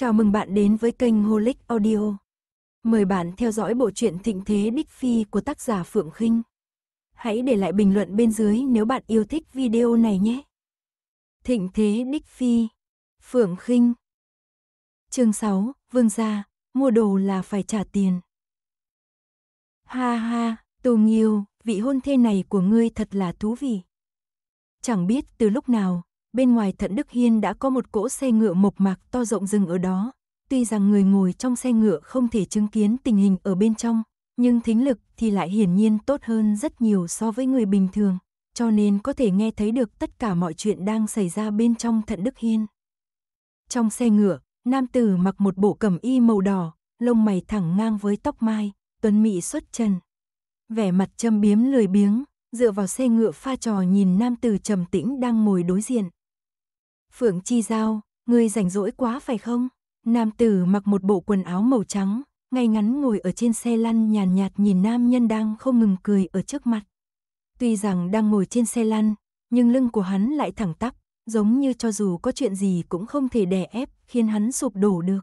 Chào mừng bạn đến với kênh Holic Audio. Mời bạn theo dõi bộ truyện Thịnh Thế Đích Phi của tác giả Phượng Khinh. Hãy để lại bình luận bên dưới nếu bạn yêu thích video này nhé. Thịnh Thế Đích Phi, Phượng Khinh. Chương 6, Vương gia, mua đồ là phải trả tiền. Ha ha, Tô Nghiêu, vị hôn thê này của ngươi thật là thú vị. Chẳng biết từ lúc nào, bên ngoài Thận Đức Hiên đã có một cỗ xe ngựa mộc mạc to rộng dừng ở đó. Tuy rằng người ngồi trong xe ngựa không thể chứng kiến tình hình ở bên trong, nhưng thính lực thì lại hiển nhiên tốt hơn rất nhiều so với người bình thường, cho nên có thể nghe thấy được tất cả mọi chuyện đang xảy ra bên trong Thận Đức Hiên. Trong xe ngựa, nam tử mặc một bộ cẩm y màu đỏ, lông mày thẳng ngang với tóc mai, tuấn mị xuất trần. Vẻ mặt châm biếm lười biếng, dựa vào xe ngựa pha trò nhìn nam tử trầm tĩnh đang ngồi đối diện, Phượng Chi Giao, ngươi rảnh rỗi quá phải không? Nam tử mặc một bộ quần áo màu trắng, ngay ngắn ngồi ở trên xe lăn nhàn nhạt, nhạt nhìn nam nhân đang không ngừng cười ở trước mặt. Tuy rằng đang ngồi trên xe lăn, nhưng lưng của hắn lại thẳng tắp, giống như cho dù có chuyện gì cũng không thể đè ép, khiến hắn sụp đổ được.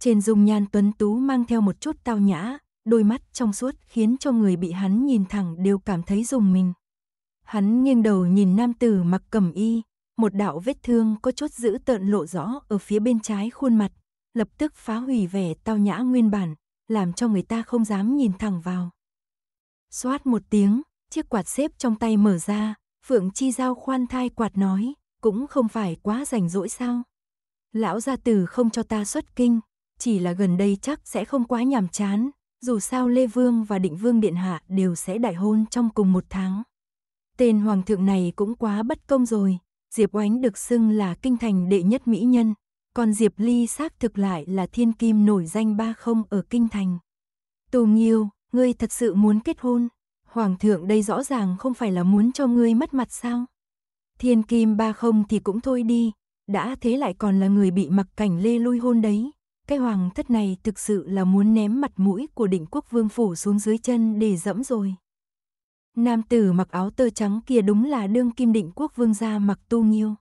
Trên dung nhan tuấn tú mang theo một chút tao nhã, đôi mắt trong suốt khiến cho người bị hắn nhìn thẳng đều cảm thấy dùng mình. Hắn nghiêng đầu nhìn nam tử mặc cẩm y, một đạo vết thương có chốt giữ tợn lộ rõ ở phía bên trái khuôn mặt, lập tức phá hủy vẻ tao nhã nguyên bản, làm cho người ta không dám nhìn thẳng vào. Xoát một tiếng, chiếc quạt xếp trong tay mở ra, Phượng Chi Giao khoan thai quạt nói, cũng không phải quá rảnh rỗi sao. Lão gia tử không cho ta xuất kinh, chỉ là gần đây chắc sẽ không quá nhàm chán, dù sao Lê Vương và Định Vương Điện Hạ đều sẽ đại hôn trong cùng một tháng. Tên hoàng thượng này cũng quá bất công rồi, Diệp Oánh được xưng là kinh thành đệ nhất mỹ nhân, còn Diệp Ly xác thực lại là thiên kim nổi danh ba không ở kinh thành. Tù Nghiêu, ngươi thật sự muốn kết hôn? Hoàng thượng đây rõ ràng không phải là muốn cho ngươi mất mặt sao? Thiên kim ba không thì cũng thôi đi, đã thế lại còn là người bị mặc cảnh lê lui hôn đấy. Cái hoàng thất này thực sự là muốn ném mặt mũi của định quốc vương phủ xuống dưới chân để dẫm rồi. Nam tử mặc áo tơ trắng kia đúng là đương kim định quốc vương gia Mặc Tu Nghiêu.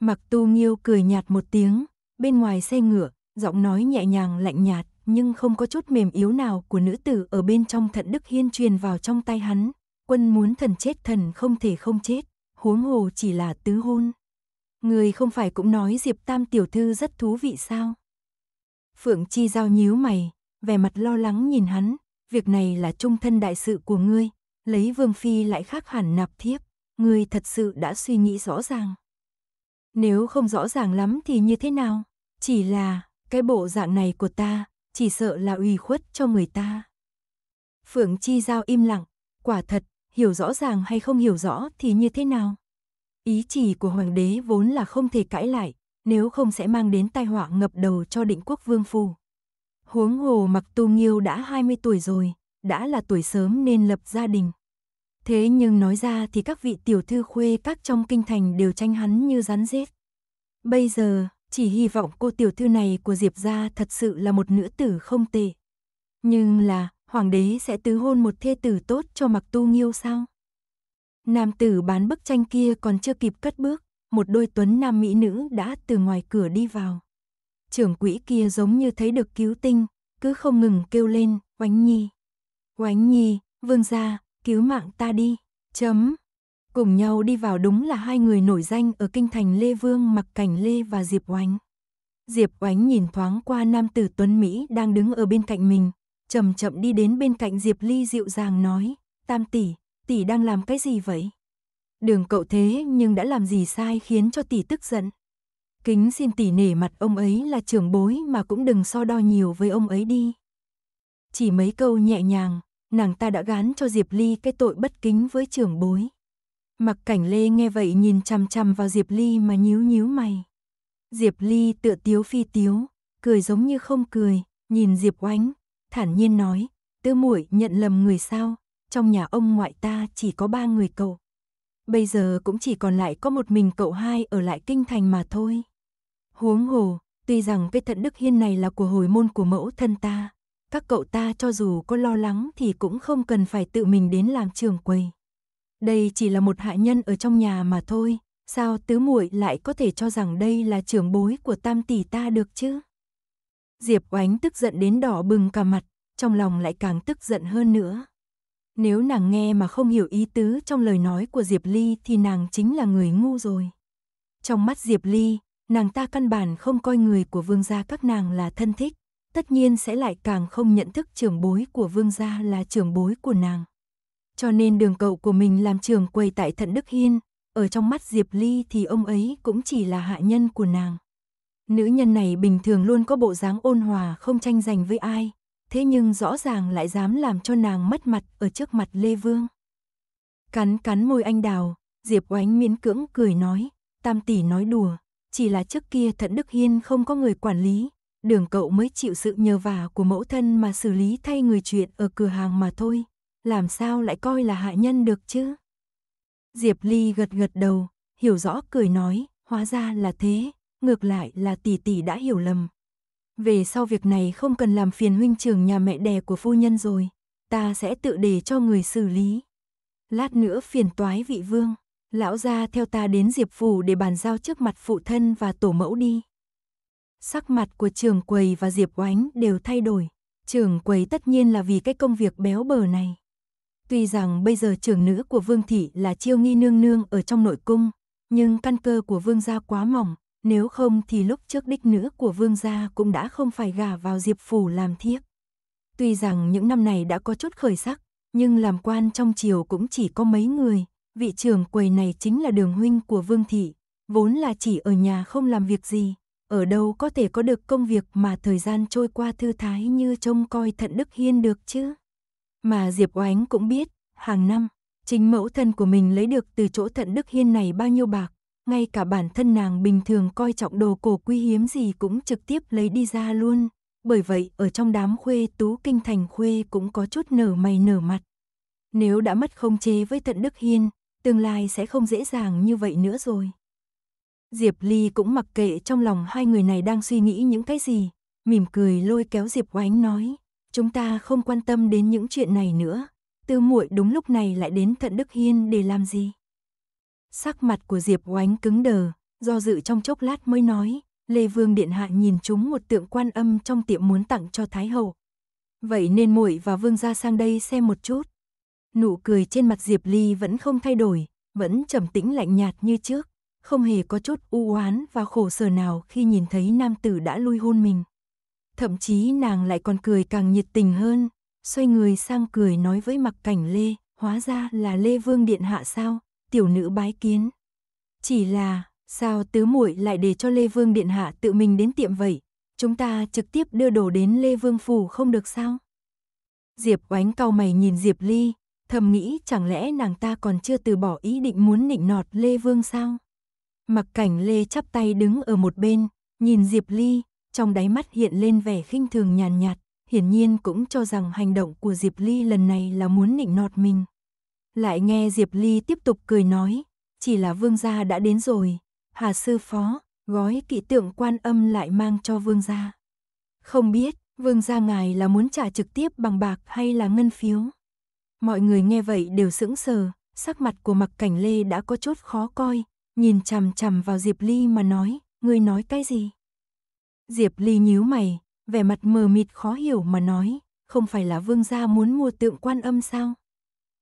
Mặc Tu Nghiêu cười nhạt một tiếng, bên ngoài xe ngựa, giọng nói nhẹ nhàng lạnh nhạt, nhưng không có chút mềm yếu nào của nữ tử ở bên trong thận đức hiên truyền vào trong tay hắn. Quân muốn thần chết thần không thể không chết, huống hồ chỉ là tứ hôn. Người không phải cũng nói Diệp Tam tiểu thư rất thú vị sao? Phượng Chi Giao nhíu mày, vẻ mặt lo lắng nhìn hắn, việc này là trung thân đại sự của ngươi, lấy Vương Phi lại khác hẳn nạp thiếp, người thật sự đã suy nghĩ rõ ràng. Nếu không rõ ràng lắm thì như thế nào? Chỉ là, cái bộ dạng này của ta, chỉ sợ là ủy khuất cho người ta. Phượng Chi Giao im lặng, quả thật, hiểu rõ ràng hay không hiểu rõ thì như thế nào? Ý chỉ của Hoàng đế vốn là không thể cãi lại, nếu không sẽ mang đến tai họa ngập đầu cho định quốc vương phù. Huống hồ mặc tu nghiêu đã 20 tuổi rồi, đã là tuổi sớm nên lập gia đình. Thế nhưng nói ra thì các vị tiểu thư khuê các trong kinh thành đều tranh hắn như rắn rết. Bây giờ, chỉ hy vọng cô tiểu thư này của Diệp gia thật sự là một nữ tử không tệ. Nhưng là, hoàng đế sẽ tứ hôn một thê tử tốt cho mặc tu nghiêu sao? Nam tử bán bức tranh kia còn chưa kịp cất bước, một đôi tuấn nam mỹ nữ đã từ ngoài cửa đi vào. Trưởng quỹ kia giống như thấy được cứu tinh, cứ không ngừng kêu lên, oánh nhi. Oánh nhi, vương gia, cứu mạng ta đi, chấm. Cùng nhau đi vào đúng là hai người nổi danh ở kinh thành Lê Vương mặc cảnh Lê và Diệp Oánh. Diệp Oánh nhìn thoáng qua nam tử Tuấn Mỹ đang đứng ở bên cạnh mình, chậm chậm đi đến bên cạnh Diệp Ly dịu dàng nói, tam tỷ, tỷ đang làm cái gì vậy? Đường cậu thế nhưng đã làm gì sai khiến cho tỷ tức giận. Kính xin tỷ nể mặt ông ấy là trưởng bối mà cũng đừng so đo nhiều với ông ấy đi. Chỉ mấy câu nhẹ nhàng, nàng ta đã gán cho Diệp Ly cái tội bất kính với trưởng bối. Mặc cảnh lê nghe vậy nhìn chằm chằm vào Diệp Ly mà nhíu nhíu mày. Diệp Ly tựa tiếu phi tiếu, cười giống như không cười, nhìn Diệp Oánh, thản nhiên nói, tư muội nhận lầm người sao, trong nhà ông ngoại ta chỉ có ba người cậu. Bây giờ cũng chỉ còn lại có một mình cậu hai ở lại kinh thành mà thôi. Huống hồ, tuy rằng cái thận đức hiên này là của hồi môn của mẫu thân ta, các cậu ta cho dù có lo lắng thì cũng không cần phải tự mình đến làm trường quầy. Đây chỉ là một hạ nhân ở trong nhà mà thôi, sao tứ muội lại có thể cho rằng đây là trưởng bối của tam tỷ ta được chứ? Diệp Oánh tức giận đến đỏ bừng cả mặt, trong lòng lại càng tức giận hơn nữa. Nếu nàng nghe mà không hiểu ý tứ trong lời nói của Diệp Ly thì nàng chính là người ngu rồi. Trong mắt Diệp Ly, nàng ta căn bản không coi người của vương gia các nàng là thân thích, tất nhiên sẽ lại càng không nhận thức trưởng bối của vương gia là trưởng bối của nàng. Cho nên đường cậu của mình làm trường quầy tại Thận Đức Hiên, ở trong mắt Diệp Ly thì ông ấy cũng chỉ là hạ nhân của nàng. Nữ nhân này bình thường luôn có bộ dáng ôn hòa không tranh giành với ai, thế nhưng rõ ràng lại dám làm cho nàng mất mặt ở trước mặt Lê Vương. Cắn cắn môi anh đào, Diệp Oánh miễn cưỡng cười nói, tam tỷ nói đùa, chỉ là trước kia Thận Đức Hiên không có người quản lý, đường cậu mới chịu sự nhờ vả của mẫu thân mà xử lý thay người chuyện ở cửa hàng mà thôi, làm sao lại coi là hạ nhân được chứ? Diệp Ly gật gật đầu, hiểu rõ cười nói, hóa ra là thế, ngược lại là tỷ tỷ đã hiểu lầm. Về sau việc này không cần làm phiền huynh trưởng nhà mẹ đẻ của phu nhân rồi, ta sẽ tự để cho người xử lý. Lát nữa phiền toái vị vương, lão gia theo ta đến Diệp phủ để bàn giao trước mặt phụ thân và tổ mẫu đi. Sắc mặt của trường quầy và Diệp Oánh đều thay đổi. Trường quầy tất nhiên là vì cái công việc béo bở này. Tuy rằng bây giờ trưởng nữ của Vương Thị là chiêu nghi nương nương ở trong nội cung, nhưng căn cơ của Vương gia quá mỏng, nếu không thì lúc trước đích nữ của Vương gia cũng đã không phải gả vào Diệp Phủ làm thiếp. Tuy rằng những năm này đã có chút khởi sắc, nhưng làm quan trong triều cũng chỉ có mấy người, vị trưởng quầy này chính là đường huynh của Vương Thị, vốn là chỉ ở nhà không làm việc gì, ở đâu có thể có được công việc mà thời gian trôi qua thư thái như trông coi thận Đức Hiên được chứ. Mà Diệp Oánh cũng biết, hàng năm, chính mẫu thân của mình lấy được từ chỗ thận Đức Hiên này bao nhiêu bạc, ngay cả bản thân nàng bình thường coi trọng đồ cổ quý hiếm gì cũng trực tiếp lấy đi ra luôn. Bởi vậy ở trong đám khuê tú kinh thành khuê cũng có chút nở mày nở mặt. Nếu đã mất không chế với thận Đức Hiên, tương lai sẽ không dễ dàng như vậy nữa rồi. Diệp Ly cũng mặc kệ trong lòng hai người này đang suy nghĩ những cái gì, mỉm cười lôi kéo Diệp Oánh nói, chúng ta không quan tâm đến những chuyện này nữa, tư muội đúng lúc này lại đến Thận Đức Hiên để làm gì? Sắc mặt của Diệp Oánh cứng đờ, do dự trong chốc lát mới nói, Lê Vương Điện Hạ nhìn chúng một tượng quan âm trong tiệm muốn tặng cho Thái Hậu. Vậy nên muội và Vương ra sang đây xem một chút. Nụ cười trên mặt Diệp Ly vẫn không thay đổi, vẫn trầm tĩnh lạnh nhạt như trước không hề có chút u oán và khổ sở nào khi nhìn thấy nam tử đã lui hôn mình. Thậm chí nàng lại còn cười càng nhiệt tình hơn, xoay người sang cười nói với mặc cảnh Lê, hóa ra là Lê Vương Điện Hạ sao, tiểu nữ bái kiến. Chỉ là, sao tứ muội lại để cho Lê Vương Điện Hạ tự mình đến tiệm vậy, chúng ta trực tiếp đưa đồ đến Lê Vương Phủ không được sao? Diệp oánh cau mày nhìn Diệp Ly, thầm nghĩ chẳng lẽ nàng ta còn chưa từ bỏ ý định muốn nịnh nọt Lê Vương sao? Mặc cảnh lê chắp tay đứng ở một bên, nhìn Diệp Ly, trong đáy mắt hiện lên vẻ khinh thường nhàn nhạt, nhạt, hiển nhiên cũng cho rằng hành động của Diệp Ly lần này là muốn nịnh nọt mình. Lại nghe Diệp Ly tiếp tục cười nói, chỉ là vương gia đã đến rồi, hà sư phó, gói kỵ tượng quan âm lại mang cho vương gia. Không biết, vương gia ngài là muốn trả trực tiếp bằng bạc hay là ngân phiếu? Mọi người nghe vậy đều sững sờ, sắc mặt của mặc cảnh lê đã có chút khó coi, nhìn chằm chằm vào Diệp Ly mà nói, ngươi nói cái gì? Diệp Ly nhíu mày, vẻ mặt mờ mịt khó hiểu mà nói, không phải là vương gia muốn mua tượng quan âm sao?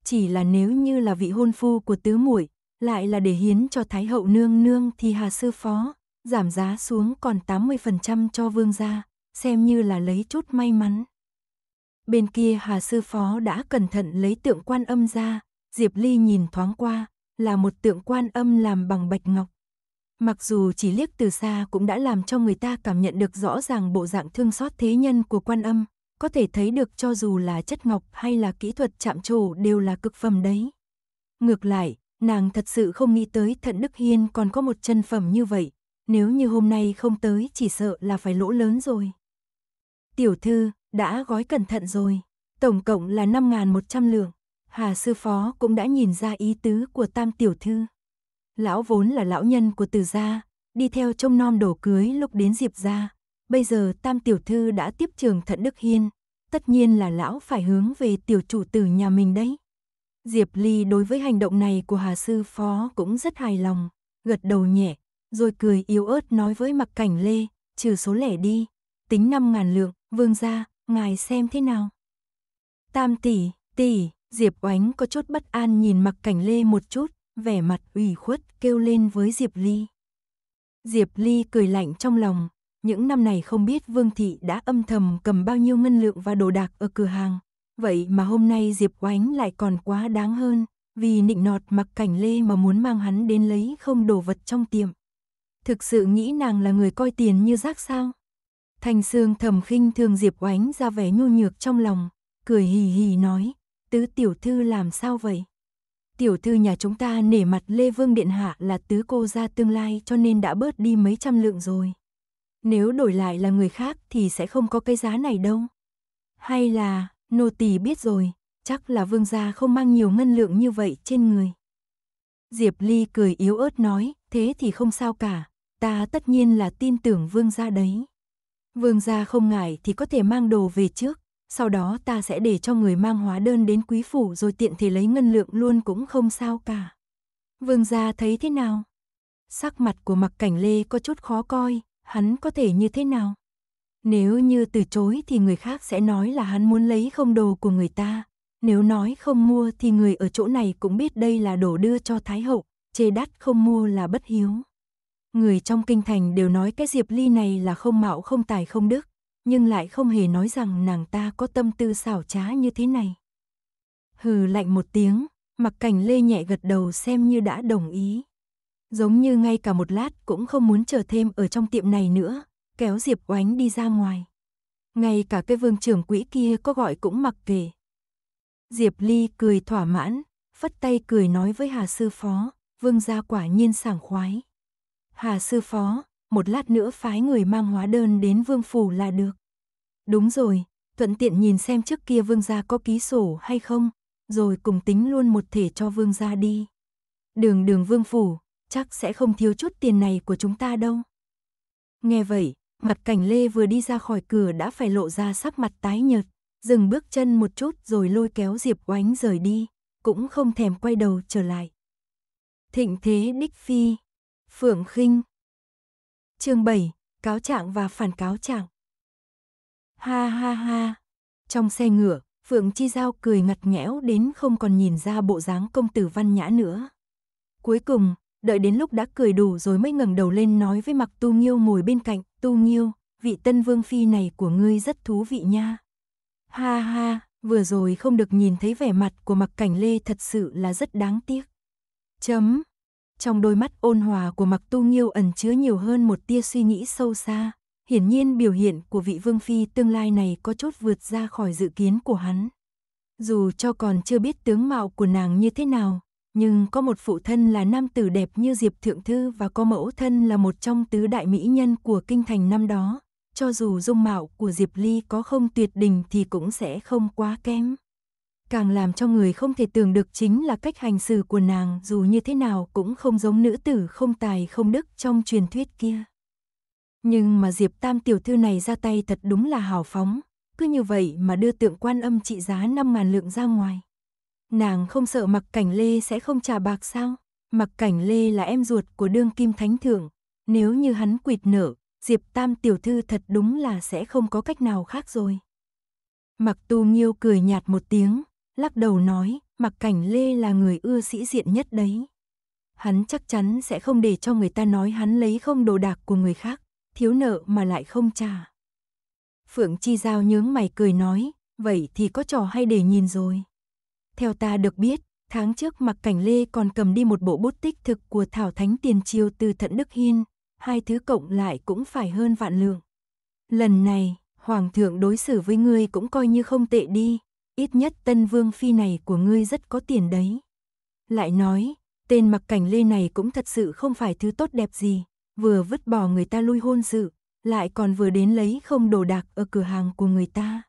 Chỉ là nếu như là vị hôn phu của tứ muội, lại là để hiến cho thái hậu nương nương thì Hà sư phó giảm giá xuống còn 80% cho vương gia, xem như là lấy chút may mắn. Bên kia Hà sư phó đã cẩn thận lấy tượng quan âm ra, Diệp Ly nhìn thoáng qua, là một tượng quan âm làm bằng bạch ngọc. Mặc dù chỉ liếc từ xa cũng đã làm cho người ta cảm nhận được rõ ràng bộ dạng thương xót thế nhân của quan âm, có thể thấy được cho dù là chất ngọc hay là kỹ thuật chạm trổ đều là cực phẩm đấy. Ngược lại, nàng thật sự không nghĩ tới Thận Đức Hiên còn có một chân phẩm như vậy, nếu như hôm nay không tới chỉ sợ là phải lỗ lớn rồi. Tiểu thư, đã gói cẩn thận rồi, tổng cộng là 5.100 lượng. Hà sư phó cũng đã nhìn ra ý tứ của tam tiểu thư. Lão vốn là lão nhân của từ gia, đi theo trông nom đổ cưới lúc đến diệp gia. Bây giờ tam tiểu thư đã tiếp trường thận Đức Hiên, tất nhiên là lão phải hướng về tiểu chủ tử nhà mình đấy. Diệp Ly đối với hành động này của Hà Sư Phó cũng rất hài lòng, gật đầu nhẹ, rồi cười yếu ớt nói với mặc cảnh Lê, trừ số lẻ đi, tính năm ngàn lượng, vương gia, ngài xem thế nào. Tam tỷ, tỷ, Diệp Oánh có chút bất an nhìn mặc cảnh lê một chút, vẻ mặt ủy khuất kêu lên với Diệp Ly. Diệp Ly cười lạnh trong lòng, những năm này không biết Vương Thị đã âm thầm cầm bao nhiêu ngân lượng và đồ đạc ở cửa hàng. Vậy mà hôm nay Diệp Oánh lại còn quá đáng hơn, vì nịnh nọt mặc cảnh lê mà muốn mang hắn đến lấy không đồ vật trong tiệm. Thực sự nghĩ nàng là người coi tiền như rác sao? Thành Sương thầm khinh thường Diệp Oánh ra vẻ nhu nhược trong lòng, cười hì hì nói, tứ tiểu thư làm sao vậy? Tiểu thư nhà chúng ta nể mặt Lê Vương Điện Hạ là tứ cô gia tương lai cho nên đã bớt đi mấy trăm lượng rồi. Nếu đổi lại là người khác thì sẽ không có cái giá này đâu. Hay là, nô tỳ biết rồi, chắc là vương gia không mang nhiều ngân lượng như vậy trên người. Diệp Ly cười yếu ớt nói, thế thì không sao cả, ta tất nhiên là tin tưởng vương gia đấy. Vương gia không ngại thì có thể mang đồ về trước, sau đó ta sẽ để cho người mang hóa đơn đến quý phủ rồi tiện thì lấy ngân lượng luôn cũng không sao cả. Vương gia thấy thế nào? Sắc mặt của mặc cảnh lê có chút khó coi, hắn có thể như thế nào? Nếu như từ chối thì người khác sẽ nói là hắn muốn lấy không đồ của người ta. Nếu nói không mua thì người ở chỗ này cũng biết đây là đồ đưa cho Thái Hậu, chê đắt không mua là bất hiếu. Người trong kinh thành đều nói cái Diệp Ly này là không mạo không tài không đức nhưng lại không hề nói rằng nàng ta có tâm tư xảo trá như thế này. Hừ lạnh một tiếng, mặc cảnh lê nhẹ gật đầu xem như đã đồng ý. Giống như ngay cả một lát cũng không muốn chờ thêm ở trong tiệm này nữa, kéo Diệp oánh đi ra ngoài. Ngay cả cái vương trưởng quỹ kia có gọi cũng mặc kệ. Diệp Ly cười thỏa mãn, phất tay cười nói với Hà Sư Phó, vương gia quả nhiên sảng khoái. Hà Sư Phó, một lát nữa phái người mang hóa đơn đến vương phủ là được. Đúng rồi, thuận tiện nhìn xem trước kia vương gia có ký sổ hay không, rồi cùng tính luôn một thể cho vương gia đi. Đường đường vương phủ, chắc sẽ không thiếu chút tiền này của chúng ta đâu. Nghe vậy, mặt cảnh lê vừa đi ra khỏi cửa đã phải lộ ra sắc mặt tái nhợt, dừng bước chân một chút rồi lôi kéo Diệp oánh rời đi, cũng không thèm quay đầu trở lại. Thịnh thế đích phi, phượng khinh. Chương 7, cáo trạng và phản cáo trạng. Ha ha ha. Trong xe ngựa, Phượng Chi Giao cười ngặt nghẽo đến không còn nhìn ra bộ dáng công tử văn nhã nữa. Cuối cùng, đợi đến lúc đã cười đủ rồi mới ngẩng đầu lên nói với Mặc Tu Nghiêu ngồi bên cạnh, "Tu Nghiêu, vị tân vương phi này của ngươi rất thú vị nha." Ha ha, vừa rồi không được nhìn thấy vẻ mặt của Mặc Cảnh Lê thật sự là rất đáng tiếc. Chấm, trong đôi mắt ôn hòa của Mặc Tu Nghiêu ẩn chứa nhiều hơn một tia suy nghĩ sâu xa, hiển nhiên biểu hiện của vị vương phi tương lai này có chút vượt ra khỏi dự kiến của hắn. Dù cho còn chưa biết tướng mạo của nàng như thế nào, nhưng có một phụ thân là nam tử đẹp như Diệp Thượng Thư và có mẫu thân là một trong tứ đại mỹ nhân của kinh thành năm đó, cho dù dung mạo của Diệp Ly có không tuyệt đình thì cũng sẽ không quá kém càng làm cho người không thể tưởng được chính là cách hành xử của nàng dù như thế nào cũng không giống nữ tử không tài không đức trong truyền thuyết kia. Nhưng mà Diệp Tam tiểu thư này ra tay thật đúng là hào phóng, cứ như vậy mà đưa tượng quan âm trị giá 5.000 lượng ra ngoài. Nàng không sợ mặc cảnh lê sẽ không trả bạc sao? Mặc cảnh lê là em ruột của đương kim thánh thượng, nếu như hắn quỵt nở, Diệp Tam tiểu thư thật đúng là sẽ không có cách nào khác rồi. Mặc tu nghiêu cười nhạt một tiếng, lắc đầu nói, mặc cảnh lê là người ưa sĩ diện nhất đấy. Hắn chắc chắn sẽ không để cho người ta nói hắn lấy không đồ đạc của người khác, thiếu nợ mà lại không trả. Phượng Chi Giao nhướng mày cười nói, vậy thì có trò hay để nhìn rồi. Theo ta được biết, tháng trước mặc cảnh lê còn cầm đi một bộ bút tích thực của Thảo Thánh Tiền Triều từ Thận Đức Hiên, hai thứ cộng lại cũng phải hơn vạn lượng. Lần này, Hoàng thượng đối xử với ngươi cũng coi như không tệ đi, ít nhất tân vương phi này của ngươi rất có tiền đấy. Lại nói, tên mặc cảnh lê này cũng thật sự không phải thứ tốt đẹp gì, vừa vứt bỏ người ta lui hôn sự, lại còn vừa đến lấy không đồ đạc ở cửa hàng của người ta.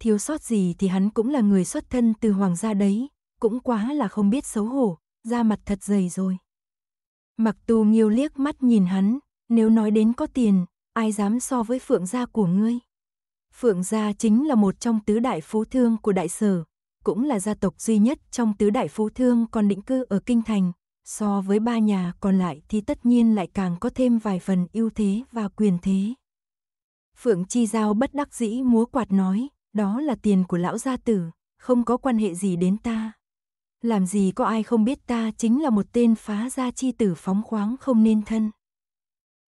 Thiếu sót gì thì hắn cũng là người xuất thân từ hoàng gia đấy, cũng quá là không biết xấu hổ, da mặt thật dày rồi. Mặc tu nghiêu liếc mắt nhìn hắn, nếu nói đến có tiền, ai dám so với phượng gia của ngươi. Phượng gia chính là một trong tứ đại phú thương của đại sở, cũng là gia tộc duy nhất trong tứ đại phú thương còn định cư ở kinh thành, so với ba nhà còn lại thì tất nhiên lại càng có thêm vài phần ưu thế và quyền thế. Phượng Chi Giao bất đắc dĩ múa quạt nói, đó là tiền của lão gia tử, không có quan hệ gì đến ta. Làm gì có ai không biết ta chính là một tên phá gia chi tử phóng khoáng không nên thân.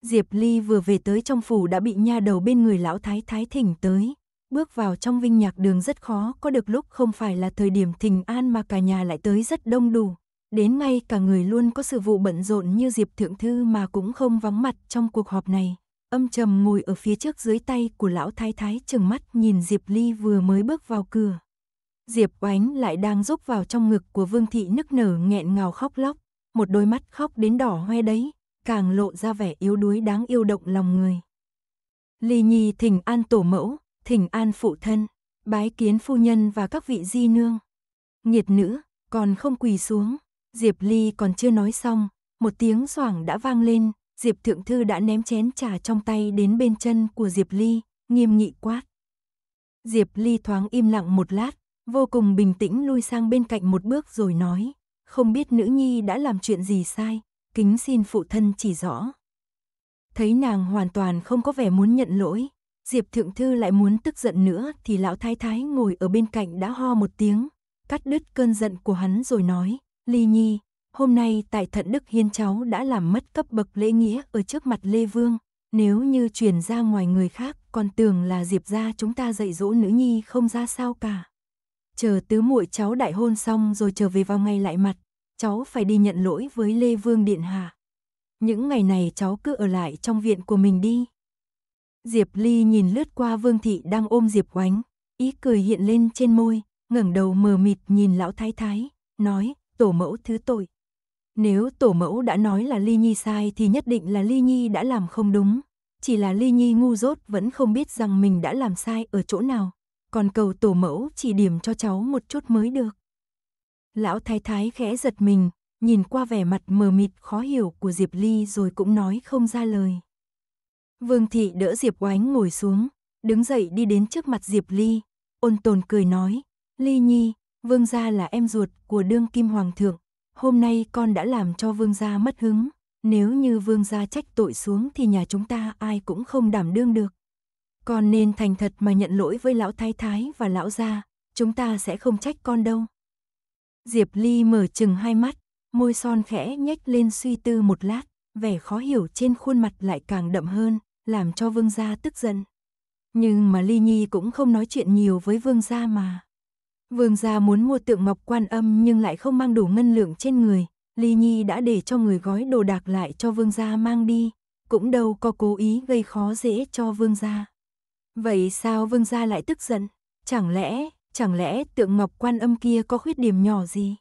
Diệp Ly vừa về tới trong phủ đã bị nha đầu bên người lão thái thái thỉnh tới. Bước vào trong vinh nhạc đường rất khó, có được lúc không phải là thời điểm thỉnh an mà cả nhà lại tới rất đông đủ. Đến ngay cả người luôn có sự vụ bận rộn như Diệp Thượng Thư mà cũng không vắng mặt trong cuộc họp này. Âm trầm ngồi ở phía trước dưới tay của lão thái thái chừng mắt nhìn Diệp Ly vừa mới bước vào cửa. Diệp oánh lại đang rúc vào trong ngực của Vương Thị nức nở nghẹn ngào khóc lóc, một đôi mắt khóc đến đỏ hoe đấy, càng lộ ra vẻ yếu đuối đáng yêu động lòng người. Ly Nhi thỉnh an tổ mẫu, thỉnh an phụ thân, bái kiến phu nhân và các vị di nương. Nhiệt nữ, còn không quỳ xuống, Diệp Ly còn chưa nói xong, một tiếng xoảng đã vang lên, Diệp Thượng Thư đã ném chén trà trong tay đến bên chân của Diệp Ly, nghiêm nghị quát. Diệp Ly thoáng im lặng một lát, vô cùng bình tĩnh lui sang bên cạnh một bước rồi nói, không biết nữ nhi đã làm chuyện gì sai, kính xin phụ thân chỉ rõ. Thấy nàng hoàn toàn không có vẻ muốn nhận lỗi, Diệp Thượng Thư lại muốn tức giận nữa thì lão thái thái ngồi ở bên cạnh đã ho một tiếng, cắt đứt cơn giận của hắn rồi nói, Ly Nhi, hôm nay tại thận Đức Hiên cháu đã làm mất cấp bậc lễ nghĩa ở trước mặt Lê Vương, nếu như truyền ra ngoài người khác còn tưởng là Diệp ra chúng ta dạy dỗ nữ nhi không ra sao cả. Chờ tứ muội cháu đại hôn xong rồi trở về vào ngày lại mặt, cháu phải đi nhận lỗi với Lê Vương Điện Hạ. Những ngày này cháu cứ ở lại trong viện của mình đi. Diệp Ly nhìn lướt qua Vương Thị đang ôm Diệp Oánh, ý cười hiện lên trên môi, ngẩng đầu mờ mịt nhìn lão thái thái, nói, tổ mẫu thứ tội. Nếu tổ mẫu đã nói là Ly Nhi sai thì nhất định là Ly Nhi đã làm không đúng. Chỉ là Ly Nhi ngu dốt vẫn không biết rằng mình đã làm sai ở chỗ nào. Còn cầu tổ mẫu chỉ điểm cho cháu một chút mới được. Lão thái thái khẽ giật mình, nhìn qua vẻ mặt mờ mịt khó hiểu của Diệp Ly rồi cũng nói không ra lời. Vương thị đỡ Diệp Oánh ngồi xuống, đứng dậy đi đến trước mặt Diệp Ly, ôn tồn cười nói, Ly Nhi, vương gia là em ruột của đương kim hoàng thượng, hôm nay con đã làm cho vương gia mất hứng, nếu như vương gia trách tội xuống thì nhà chúng ta ai cũng không đảm đương được. Con nên thành thật mà nhận lỗi với lão thái thái và lão gia, chúng ta sẽ không trách con đâu. Diệp Ly mở chừng hai mắt, môi son khẽ nhếch lên suy tư một lát, vẻ khó hiểu trên khuôn mặt lại càng đậm hơn, làm cho vương gia tức giận. Nhưng mà Ly Nhi cũng không nói chuyện nhiều với vương gia mà. Vương gia muốn mua tượng ngọc quan âm nhưng lại không mang đủ ngân lượng trên người, Ly Nhi đã để cho người gói đồ đạc lại cho vương gia mang đi, cũng đâu có cố ý gây khó dễ cho vương gia. Vậy sao vương gia lại tức giận? Chẳng lẽ Chẳng lẽ tượng ngọc quan âm kia có khuyết điểm nhỏ gì?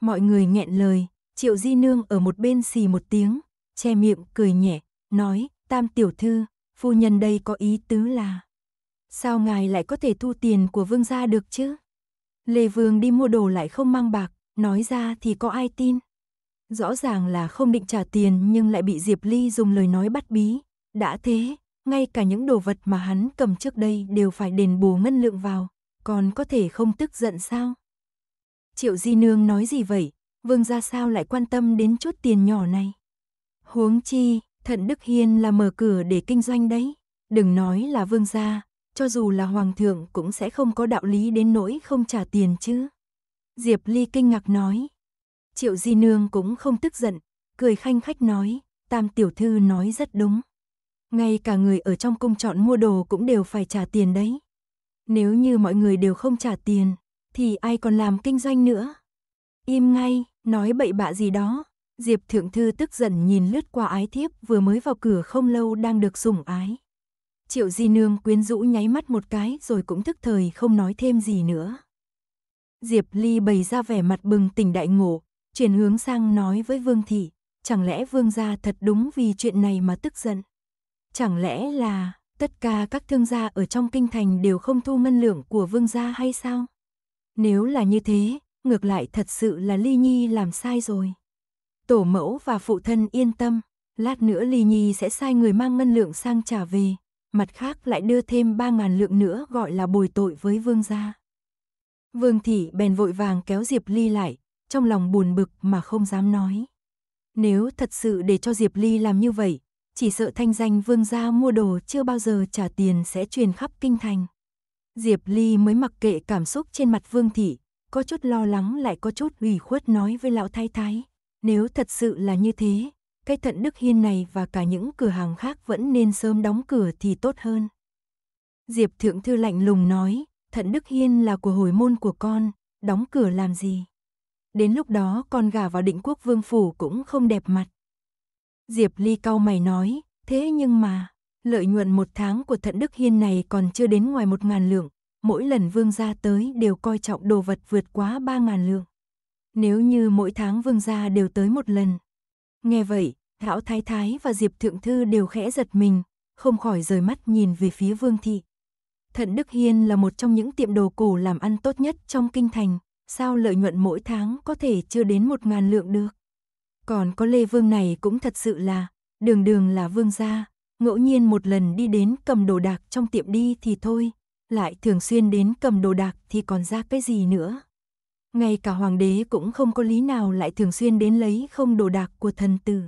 Mọi người nghẹn lời, triệu di nương ở một bên xì một tiếng, che miệng cười nhẹ, nói, tam tiểu thư, phu nhân đây có ý tứ là. Sao ngài lại có thể thu tiền của vương gia được chứ? Lê Vương đi mua đồ lại không mang bạc, nói ra thì có ai tin? Rõ ràng là không định trả tiền nhưng lại bị Diệp Ly dùng lời nói bắt bí. Đã thế, ngay cả những đồ vật mà hắn cầm trước đây đều phải đền bù ngân lượng vào, còn có thể không tức giận sao? Triệu Di Nương nói gì vậy? Vương gia sao lại quan tâm đến chút tiền nhỏ này? Huống chi, Thận Đức Hiên là mở cửa để kinh doanh đấy. Đừng nói là vương gia, cho dù là hoàng thượng cũng sẽ không có đạo lý đến nỗi không trả tiền chứ. Diệp Ly kinh ngạc nói. Triệu Di Nương cũng không tức giận, cười khanh khách nói, tam tiểu thư nói rất đúng. Ngay cả người ở trong cung chọn mua đồ cũng đều phải trả tiền đấy. Nếu như mọi người đều không trả tiền, thì ai còn làm kinh doanh nữa? Im ngay, nói bậy bạ gì đó. Diệp Thượng Thư tức giận nhìn lướt qua ái thiếp vừa mới vào cửa không lâu đang được sủng ái. Triệu Di Nương quyến rũ nháy mắt một cái rồi cũng thức thời không nói thêm gì nữa. Diệp Ly bày ra vẻ mặt bừng tỉnh đại ngộ, chuyển hướng sang nói với Vương Thị, chẳng lẽ Vương gia thật đúng vì chuyện này mà tức giận? Chẳng lẽ là... Tất cả các thương gia ở trong kinh thành đều không thu ngân lượng của vương gia hay sao? Nếu là như thế, ngược lại thật sự là Ly Nhi làm sai rồi. Tổ mẫu và phụ thân yên tâm, lát nữa Ly Nhi sẽ sai người mang ngân lượng sang trả về, mặt khác lại đưa thêm 3.000 lượng nữa gọi là bồi tội với vương gia. Vương Thị bèn vội vàng kéo Diệp Ly lại, trong lòng buồn bực mà không dám nói. Nếu thật sự để cho Diệp Ly làm như vậy, chỉ sợ thanh danh vương gia mua đồ chưa bao giờ trả tiền sẽ truyền khắp kinh thành. Diệp Ly mới mặc kệ cảm xúc trên mặt vương thị, có chút lo lắng lại có chút ủy khuất nói với lão thái thái. Nếu thật sự là như thế, cái thận Đức Hiên này và cả những cửa hàng khác vẫn nên sớm đóng cửa thì tốt hơn. Diệp Thượng Thư lạnh lùng nói, thận Đức Hiên là của hồi môn của con, đóng cửa làm gì? Đến lúc đó con gà vào định quốc vương phủ cũng không đẹp mặt. Diệp Ly cau mày nói, thế nhưng mà, lợi nhuận một tháng của thận Đức Hiên này còn chưa đến ngoài một ngàn lượng, mỗi lần vương gia tới đều coi trọng đồ vật vượt quá ba ngàn lượng. Nếu như mỗi tháng vương gia đều tới một lần. Nghe vậy, Lão Thái Thái và Diệp Thượng Thư đều khẽ giật mình, không khỏi rời mắt nhìn về phía vương thị. Thận Đức Hiên là một trong những tiệm đồ cổ làm ăn tốt nhất trong kinh thành, sao lợi nhuận mỗi tháng có thể chưa đến một ngàn lượng được. Còn có Lê Vương này cũng thật sự là, đường đường là vương gia, ngẫu nhiên một lần đi đến cầm đồ đạc trong tiệm đi thì thôi, lại thường xuyên đến cầm đồ đạc thì còn ra cái gì nữa. Ngay cả hoàng đế cũng không có lý nào lại thường xuyên đến lấy không đồ đạc của thần tử.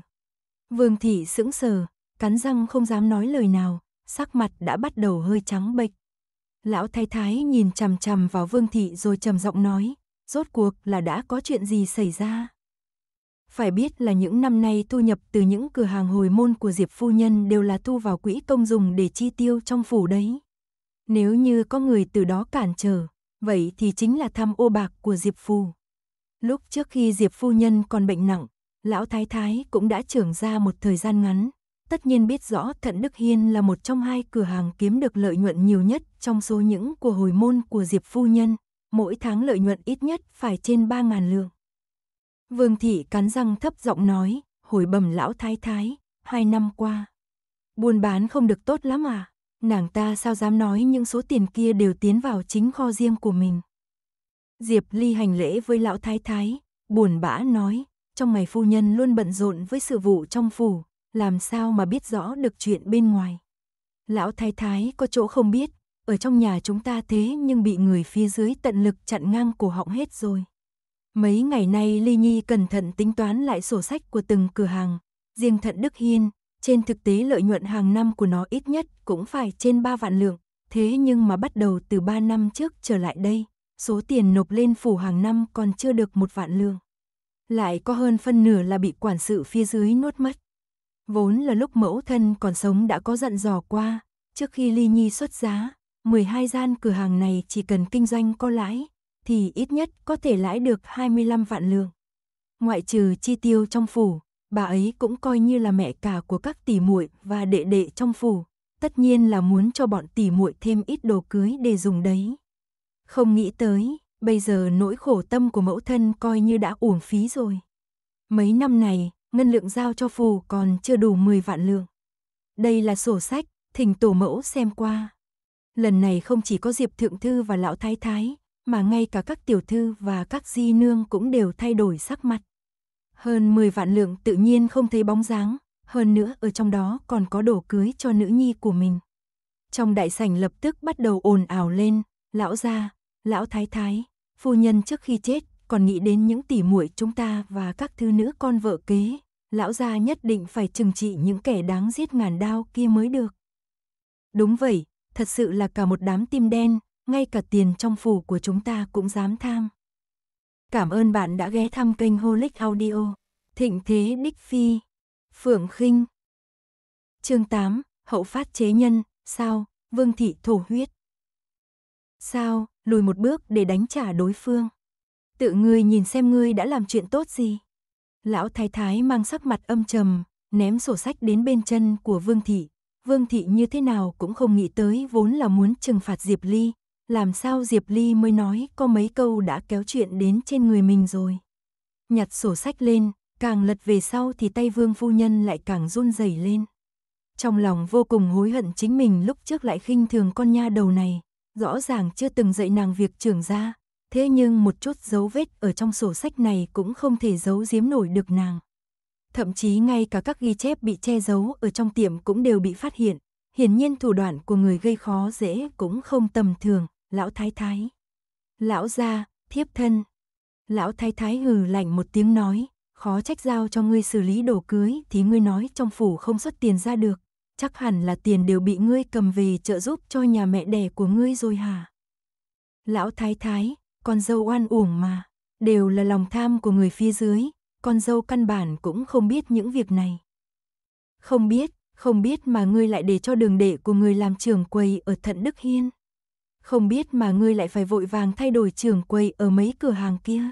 Vương thị sững sờ, cắn răng không dám nói lời nào, sắc mặt đã bắt đầu hơi trắng bệch. Lão thái thái nhìn chằm chằm vào Vương thị rồi trầm giọng nói, rốt cuộc là đã có chuyện gì xảy ra? Phải biết là những năm nay thu nhập từ những cửa hàng hồi môn của Diệp Phu Nhân đều là thu vào quỹ công dùng để chi tiêu trong phủ đấy. Nếu như có người từ đó cản trở, vậy thì chính là tham ô bạc của Diệp Phu. Lúc trước khi Diệp Phu Nhân còn bệnh nặng, Lão Thái Thái cũng đã trưởng ra một thời gian ngắn. Tất nhiên biết rõ Thận Đức Hiên là một trong hai cửa hàng kiếm được lợi nhuận nhiều nhất trong số những của hồi môn của Diệp Phu Nhân. Mỗi tháng lợi nhuận ít nhất phải trên 3.000 lượng. Vương thị cắn răng thấp giọng nói, hồi bẩm lão thái thái, hai năm qua. Buôn bán không được tốt lắm à, nàng ta sao dám nói những số tiền kia đều tiến vào chính kho riêng của mình. Diệp Ly hành lễ với lão thái thái, buồn bã nói, trong ngày phu nhân luôn bận rộn với sự vụ trong phủ, làm sao mà biết rõ được chuyện bên ngoài. Lão thái thái có chỗ không biết, ở trong nhà chúng ta thế nhưng bị người phía dưới tận lực chặn ngang cổ họng hết rồi. Mấy ngày nay Ly Nhi cẩn thận tính toán lại sổ sách của từng cửa hàng, riêng Thận Đức Hiên, trên thực tế lợi nhuận hàng năm của nó ít nhất cũng phải trên 3 vạn lượng, thế nhưng mà bắt đầu từ 3 năm trước trở lại đây, số tiền nộp lên phủ hàng năm còn chưa được một vạn lượng. Lại có hơn phân nửa là bị quản sự phía dưới nuốt mất. Vốn là lúc mẫu thân còn sống đã có dặn dò qua, trước khi Ly Nhi xuất giá, 12 gian cửa hàng này chỉ cần kinh doanh có lãi, thì ít nhất có thể lãi được 25 vạn lượng. Ngoại trừ chi tiêu trong phủ, bà ấy cũng coi như là mẹ cả của các tỷ muội và đệ đệ trong phủ, tất nhiên là muốn cho bọn tỷ muội thêm ít đồ cưới để dùng đấy. Không nghĩ tới, bây giờ nỗi khổ tâm của mẫu thân coi như đã uổng phí rồi. Mấy năm này, ngân lượng giao cho phù còn chưa đủ 10 vạn lượng. Đây là sổ sách, thỉnh tổ mẫu xem qua. Lần này không chỉ có Diệp Thượng Thư và Lão Thái Thái, mà ngay cả các tiểu thư và các di nương cũng đều thay đổi sắc mặt. Hơn 10 vạn lượng tự nhiên không thấy bóng dáng, hơn nữa ở trong đó còn có đổ cưới cho nữ nhi của mình. Trong đại sảnh lập tức bắt đầu ồn ào lên, lão gia, lão thái thái, phu nhân trước khi chết còn nghĩ đến những tỉ muội chúng ta và các thư nữ con vợ kế, lão gia nhất định phải trừng trị những kẻ đáng giết ngàn đao kia mới được. Đúng vậy, thật sự là cả một đám tim đen, ngay cả tiền trong phủ của chúng ta cũng dám tham. Cảm ơn bạn đã ghé thăm kênh Holic Audio. Thịnh Thế Đích Phi Phượng khinh Chương 8 Hậu phát chế nhân Sao Vương thị thổ huyết Sao Lùi một bước để đánh trả đối phương Tự ngươi nhìn xem ngươi đã làm chuyện tốt gì Lão thái thái mang sắc mặt âm trầm Ném sổ sách đến bên chân của Vương thị Vương thị như thế nào cũng không nghĩ tới vốn là muốn trừng phạt Diệp Ly làm sao Diệp Ly mới nói có mấy câu đã kéo chuyện đến trên người mình rồi. Nhặt sổ sách lên, càng lật về sau thì tay vương phu nhân lại càng run rẩy lên. Trong lòng vô cùng hối hận chính mình lúc trước lại khinh thường con nha đầu này, rõ ràng chưa từng dạy nàng việc trưởng ra, thế nhưng một chút dấu vết ở trong sổ sách này cũng không thể giấu giếm nổi được nàng. Thậm chí ngay cả các ghi chép bị che giấu ở trong tiệm cũng đều bị phát hiện, hiển nhiên thủ đoạn của người gây khó dễ cũng không tầm thường lão thái thái. Lão gia, thiếp thân. Lão thái thái hừ lạnh một tiếng nói, khó trách giao cho ngươi xử lý đồ cưới thì ngươi nói trong phủ không xuất tiền ra được. Chắc hẳn là tiền đều bị ngươi cầm về trợ giúp cho nhà mẹ đẻ của ngươi rồi hả? Lão thái thái, con dâu oan uổng mà, đều là lòng tham của người phía dưới, con dâu căn bản cũng không biết những việc này. Không biết, không biết mà ngươi lại để cho đường đệ của người làm trưởng quầy ở Thận Đức Hiên. Không biết mà ngươi lại phải vội vàng thay đổi trường quầy ở mấy cửa hàng kia.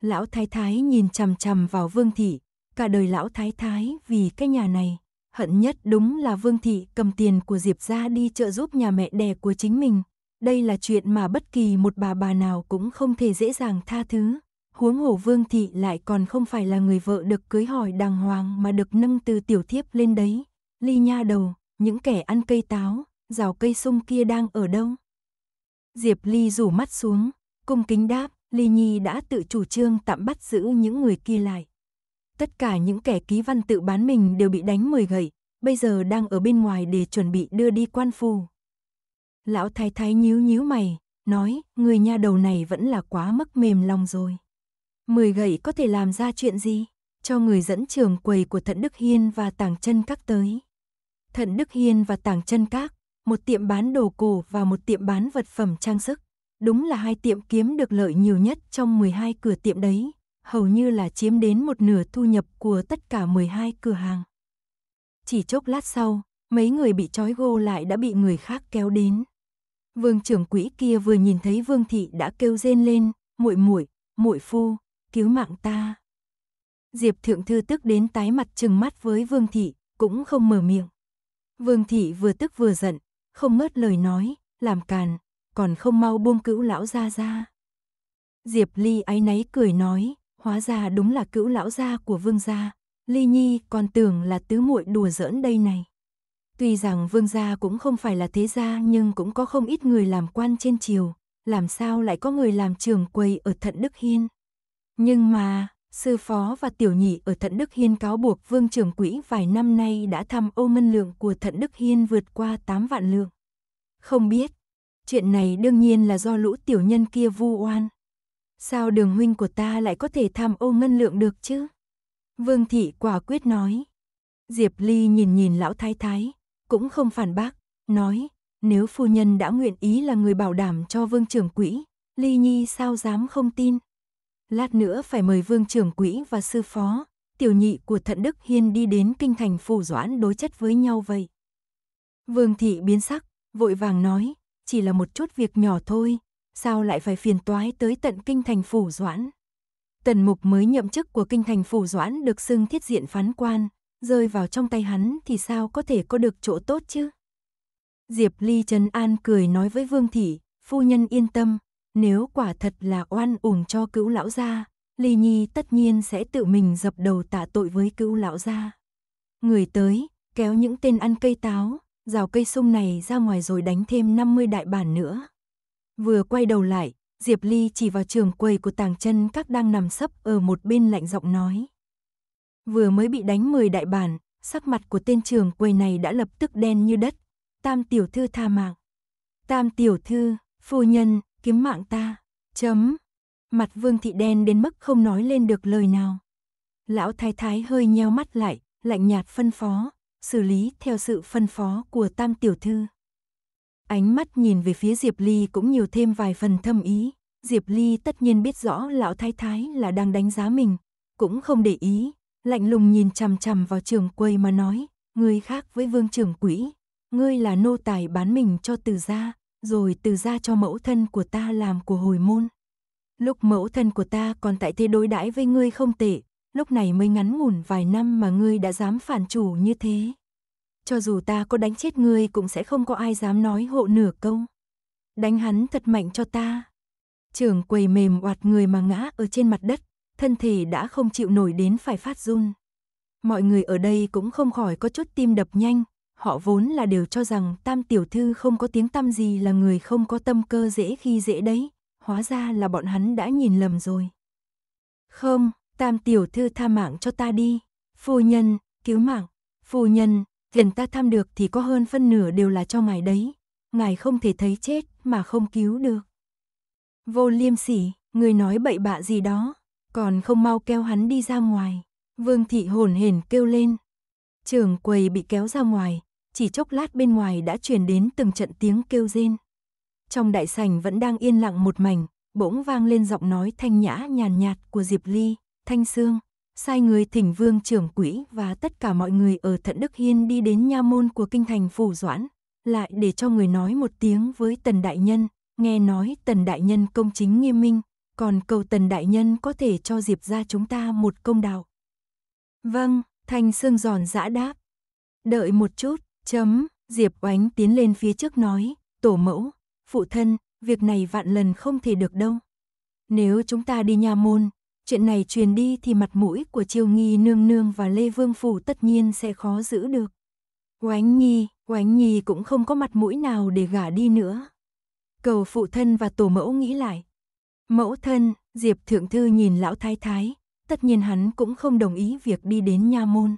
Lão thái thái nhìn chằm chằm vào Vương Thị, cả đời lão thái thái vì cái nhà này. Hận nhất đúng là Vương Thị cầm tiền của Diệp ra đi trợ giúp nhà mẹ đẻ của chính mình. Đây là chuyện mà bất kỳ một bà bà nào cũng không thể dễ dàng tha thứ. Huống hồ Vương Thị lại còn không phải là người vợ được cưới hỏi đàng hoàng mà được nâng từ tiểu thiếp lên đấy. Ly nha đầu, những kẻ ăn cây táo, rào cây sung kia đang ở đâu? Diệp Ly rủ mắt xuống, cung kính đáp, Ly Nhi đã tự chủ trương tạm bắt giữ những người kia lại. Tất cả những kẻ ký văn tự bán mình đều bị đánh mười gậy, bây giờ đang ở bên ngoài để chuẩn bị đưa đi quan phù. Lão thái thái nhíu nhíu mày, nói, người nha đầu này vẫn là quá mắc mềm lòng rồi. Mười gậy có thể làm ra chuyện gì? Cho người dẫn trường quầy của Thận Đức Hiên và Tàng Chân Các tới. Thận Đức Hiên và Tàng Chân Các một tiệm bán đồ cổ và một tiệm bán vật phẩm trang sức. Đúng là hai tiệm kiếm được lợi nhiều nhất trong 12 cửa tiệm đấy, hầu như là chiếm đến một nửa thu nhập của tất cả 12 cửa hàng. Chỉ chốc lát sau, mấy người bị trói gô lại đã bị người khác kéo đến. Vương trưởng quỹ kia vừa nhìn thấy Vương thị đã kêu rên lên, "Muội muội, muội phu, cứu mạng ta." Diệp Thượng thư tức đến tái mặt trừng mắt với Vương thị, cũng không mở miệng. Vương thị vừa tức vừa giận, không ngớt lời nói, làm càn, còn không mau buông cữu lão gia ra. Diệp Ly áy náy cười nói, hóa ra đúng là cữu lão gia của vương gia, Ly Nhi còn tưởng là tứ muội đùa giỡn đây này. Tuy rằng vương gia cũng không phải là thế gia nhưng cũng có không ít người làm quan trên triều, làm sao lại có người làm trường quầy ở Thận Đức Hiên. Nhưng mà, sư phó và tiểu nhị ở Thận Đức Hiên cáo buộc Vương Trường Quỹ vài năm nay đã thăm ô ngân lượng của Thận Đức Hiên vượt qua 8 vạn lượng. Không biết, chuyện này đương nhiên là do lũ tiểu nhân kia vu oan. Sao đường huynh của ta lại có thể tham ô ngân lượng được chứ? Vương Thị quả quyết nói. Diệp Ly nhìn nhìn lão thái thái, cũng không phản bác, nói, nếu phu nhân đã nguyện ý là người bảo đảm cho vương trưởng quỹ, Ly Nhi sao dám không tin? Lát nữa phải mời vương trưởng quỹ và sư phó, tiểu nhị của thận Đức Hiên đi đến kinh thành phủ doãn đối chất với nhau vậy. Vương thị biến sắc, vội vàng nói, chỉ là một chút việc nhỏ thôi, sao lại phải phiền toái tới tận kinh thành phủ doãn. Tần mục mới nhậm chức của kinh thành phủ doãn được xưng thiết diện phán quan, rơi vào trong tay hắn thì sao có thể có được chỗ tốt chứ. Diệp Ly Trần An cười nói với Vương Thị, phu nhân yên tâm, nếu quả thật là oan uổng cho cữu lão gia, Ly Nhi tất nhiên sẽ tự mình dập đầu tạ tội với cữu lão gia. Người tới, kéo những tên ăn cây táo, rào cây sung này ra ngoài rồi đánh thêm 50 đại bản nữa. Vừa quay đầu lại, Diệp Ly chỉ vào trường quầy của tàng chân các đang nằm sấp ở một bên lạnh giọng nói. Vừa mới bị đánh 10 đại bản, sắc mặt của tên trường quầy này đã lập tức đen như đất. Tam tiểu thư tha mạng. Tam tiểu thư, phu nhân, kiếm mạng ta. Chấm. Mặt Vương thị đen đến mức không nói lên được lời nào. Lão thái thái hơi nheo mắt lại, lạnh nhạt phân phó, xử lý theo sự phân phó của Tam tiểu thư. Ánh mắt nhìn về phía Diệp Ly cũng nhiều thêm vài phần thâm ý, Diệp Ly tất nhiên biết rõ lão thái thái là đang đánh giá mình, cũng không để ý, lạnh lùng nhìn chằm chằm vào trường quầy mà nói, người khác với vương trưởng quỹ, ngươi là nô tài bán mình cho từ gia, rồi từ ra cho mẫu thân của ta làm của hồi môn. Lúc mẫu thân của ta còn tại thế đối đãi với ngươi không tệ, lúc này mới ngắn ngủn vài năm mà ngươi đã dám phản chủ như thế. Cho dù ta có đánh chết ngươi cũng sẽ không có ai dám nói hộ nửa câu. Đánh hắn thật mạnh cho ta. Trưởng quầy mềm oạt người mà ngã ở trên mặt đất, thân thể đã không chịu nổi đến phải phát run. Mọi người ở đây cũng không khỏi có chút tim đập nhanh, họ vốn là đều cho rằng tam tiểu thư không có tiếng tăm gì là người không có tâm cơ dễ khi dễ đấy, hóa ra là bọn hắn đã nhìn lầm rồi. Không, tam tiểu thư tha mạng cho ta đi, phu nhân, cứu mạng, phu nhân, tiền ta tham được thì có hơn phân nửa đều là cho ngài đấy, ngài không thể thấy chết mà không cứu được. Vô liêm sỉ, người nói bậy bạ gì đó, còn không mau kéo hắn đi ra ngoài, vương thị hồn hển kêu lên. Trường quầy bị kéo ra ngoài, chỉ chốc lát bên ngoài đã truyền đến từng trận tiếng kêu rên. Trong đại sảnh vẫn đang yên lặng một mảnh, bỗng vang lên giọng nói thanh nhã nhàn nhạt của Diệp Ly, Thanh Sương, sai người thỉnh vương trưởng quỹ và tất cả mọi người ở Thận Đức Hiên đi đến nha môn của kinh thành phủ doãn, lại để cho người nói một tiếng với Tần Đại Nhân, nghe nói Tần Đại Nhân công chính nghiêm minh, còn cầu Tần Đại Nhân có thể cho Diệp ra chúng ta một công đạo. Vâng, Thanh Sương giòn giã đáp. Đợi một chút, Chấm, Diệp Oánh tiến lên phía trước nói, tổ mẫu, phụ thân, việc này vạn lần không thể được đâu. Nếu chúng ta đi nha môn, chuyện này truyền đi thì mặt mũi của Triều Nghi nương nương và Lê Vương Phủ tất nhiên sẽ khó giữ được. Oánh Nhi, Oánh Nhi cũng không có mặt mũi nào để gả đi nữa. Cầu phụ thân và tổ mẫu nghĩ lại. Mẫu thân, Diệp Thượng Thư nhìn lão thái thái, tất nhiên hắn cũng không đồng ý việc đi đến nha môn.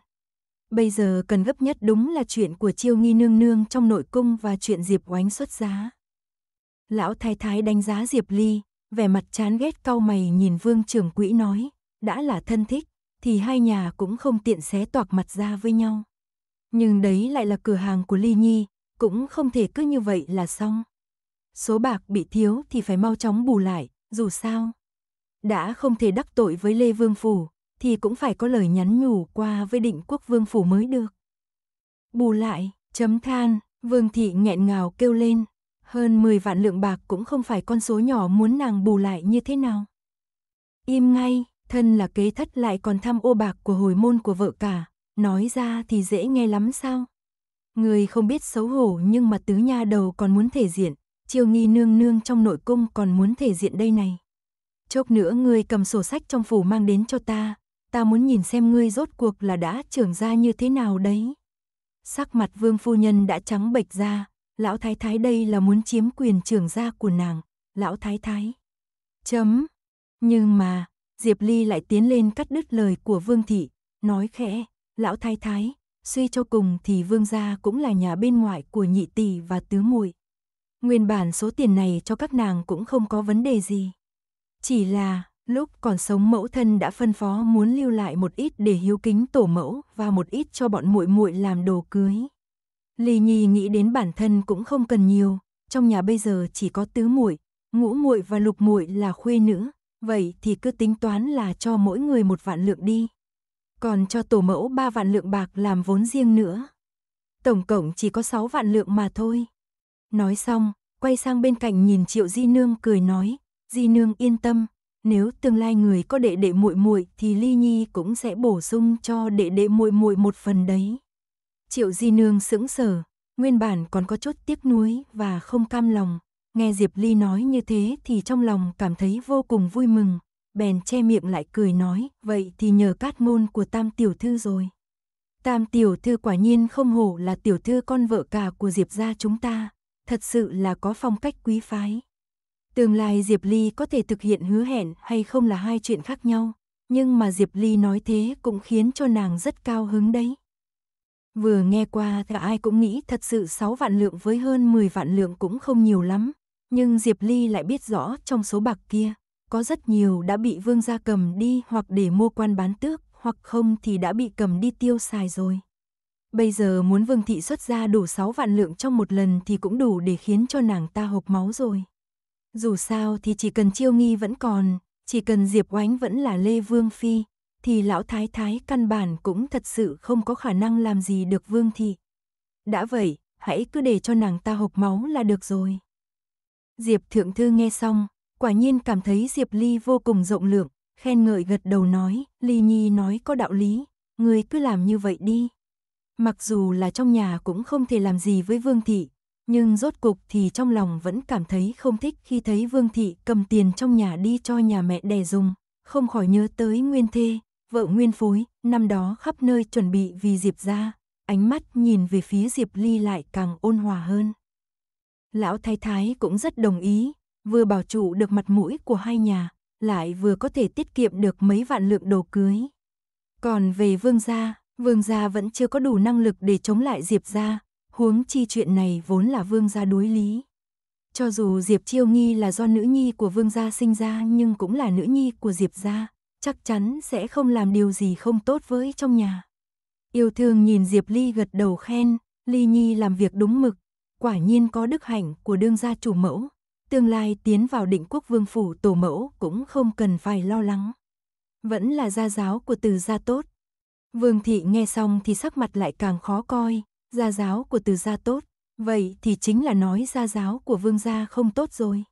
Bây giờ cần gấp nhất đúng là chuyện của chiêu nghi nương nương trong nội cung và chuyện Diệp oánh xuất giá. Lão thái thái đánh giá Diệp Ly, vẻ mặt chán ghét cau mày nhìn vương trưởng quỹ nói, đã là thân thích, thì hai nhà cũng không tiện xé toạc mặt ra với nhau. Nhưng đấy lại là cửa hàng của Ly Nhi, cũng không thể cứ như vậy là xong. Số bạc bị thiếu thì phải mau chóng bù lại, dù sao. Đã không thể đắc tội với Lê Vương Phủ, thì cũng phải có lời nhắn nhủ qua với định quốc vương phủ mới được. Bù lại, chấm than, vương thị nghẹn ngào kêu lên, hơn 10 vạn lượng bạc cũng không phải con số nhỏ muốn nàng bù lại như thế nào. Im ngay, thân là kế thất lại còn thăm ô bạc của hồi môn của vợ cả, nói ra thì dễ nghe lắm sao. Người không biết xấu hổ nhưng mà tứ nha đầu còn muốn thể diện, chiêu nghi nương nương trong nội cung còn muốn thể diện đây này. Chốc nữa người cầm sổ sách trong phủ mang đến cho ta, ta muốn nhìn xem ngươi rốt cuộc là đã trưởng ra như thế nào đấy. Sắc mặt vương phu nhân đã trắng bệch ra, lão thái thái đây là muốn chiếm quyền trưởng gia của nàng, lão thái thái. Chấm. Nhưng mà, Diệp Ly lại tiến lên cắt đứt lời của vương thị, nói khẽ, lão thái thái, suy cho cùng thì vương gia cũng là nhà bên ngoại của nhị tỷ và tứ muội. Nguyên bản số tiền này cho các nàng cũng không có vấn đề gì. Chỉ là, Lúc còn sống mẫu thân đã phân phó muốn lưu lại một ít để hiếu kính tổ mẫu và một ít cho bọn muội muội làm đồ cưới. Lì Nhi nghĩ đến bản thân cũng không cần nhiều, trong nhà bây giờ chỉ có tứ muội, ngũ muội và lục muội là khuê nữ, vậy thì cứ tính toán là cho mỗi người một vạn lượng đi. Còn cho tổ mẫu ba vạn lượng bạc làm vốn riêng nữa. Tổng cộng chỉ có sáu vạn lượng mà thôi. Nói xong, quay sang bên cạnh nhìn Triệu Di Nương cười nói, Di Nương yên tâm, nếu tương lai người có đệ đệ muội muội thì Ly Nhi cũng sẽ bổ sung cho đệ đệ muội muội một phần đấy. Triệu Di Nương sững sờ, nguyên bản còn có chút tiếc nuối và không cam lòng, nghe Diệp Ly nói như thế thì trong lòng cảm thấy vô cùng vui mừng, bèn che miệng lại cười nói, vậy thì nhờ cát ngôn của Tam tiểu thư rồi. Tam tiểu thư quả nhiên không hổ là tiểu thư con vợ cả của Diệp gia chúng ta, thật sự là có phong cách quý phái. Tương lai Diệp Ly có thể thực hiện hứa hẹn hay không là hai chuyện khác nhau, nhưng mà Diệp Ly nói thế cũng khiến cho nàng rất cao hứng đấy. Vừa nghe qua thì ai cũng nghĩ thật sự 6 vạn lượng với hơn 10 vạn lượng cũng không nhiều lắm, nhưng Diệp Ly lại biết rõ trong số bạc kia, có rất nhiều đã bị vương gia cầm đi hoặc để mua quan bán tước, hoặc không thì đã bị cầm đi tiêu xài rồi. Bây giờ muốn vương thị xuất ra đủ 6 vạn lượng trong một lần thì cũng đủ để khiến cho nàng ta hộp máu rồi. Dù sao thì chỉ cần Chiêu Nghi vẫn còn, chỉ cần Diệp Oánh vẫn là Lê Vương Phi, thì lão thái thái căn bản cũng thật sự không có khả năng làm gì được Vương Thị. Đã vậy, hãy cứ để cho nàng ta hộc máu là được rồi. Diệp Thượng Thư nghe xong, quả nhiên cảm thấy Diệp Ly vô cùng rộng lượng, khen ngợi gật đầu nói, Ly Nhi nói có đạo lý, người cứ làm như vậy đi. Mặc dù là trong nhà cũng không thể làm gì với Vương Thị, nhưng rốt cục thì trong lòng vẫn cảm thấy không thích khi thấy Vương Thị cầm tiền trong nhà đi cho nhà mẹ đẻ dùng, không khỏi nhớ tới Nguyên Thê, vợ Nguyên Phối, năm đó khắp nơi chuẩn bị vì Diệp ra, ánh mắt nhìn về phía Diệp Ly lại càng ôn hòa hơn. Lão Thái Thái cũng rất đồng ý, vừa bảo trụ được mặt mũi của hai nhà, lại vừa có thể tiết kiệm được mấy vạn lượng đồ cưới. Còn về Vương gia, Vương gia vẫn chưa có đủ năng lực để chống lại Diệp gia, huống chi chuyện này vốn là vương gia đối lý. Cho dù Diệp Chiêu Nghi là do nữ nhi của vương gia sinh ra nhưng cũng là nữ nhi của Diệp gia, chắc chắn sẽ không làm điều gì không tốt với trong nhà. Yêu thương nhìn Diệp Ly gật đầu khen, Ly Nhi làm việc đúng mực, quả nhiên có đức hạnh của đương gia chủ mẫu, tương lai tiến vào định quốc vương phủ tổ mẫu cũng không cần phải lo lắng. Vẫn là gia giáo của từ gia tốt. Vương thị nghe xong thì sắc mặt lại càng khó coi, gia giáo của từ gia tốt, vậy thì chính là nói gia giáo của vương gia không tốt rồi.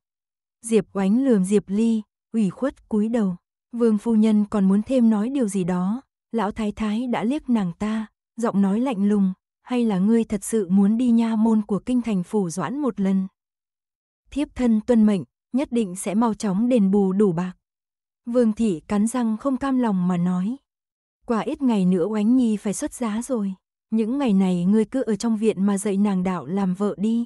Diệp oánh lườm Diệp Ly, ủy khuất cúi đầu. Vương phu nhân còn muốn thêm nói điều gì đó, lão thái thái đã liếc nàng ta, giọng nói lạnh lùng, hay là ngươi thật sự muốn đi nha môn của kinh thành phủ doãn một lần. Thiếp thân tuân mệnh, nhất định sẽ mau chóng đền bù đủ bạc. Vương thị cắn răng không cam lòng mà nói. Quả ít ngày nữa oánh nhi phải xuất giá rồi những ngày này ngươi cứ ở trong viện mà dạy nàng đạo làm vợ đi.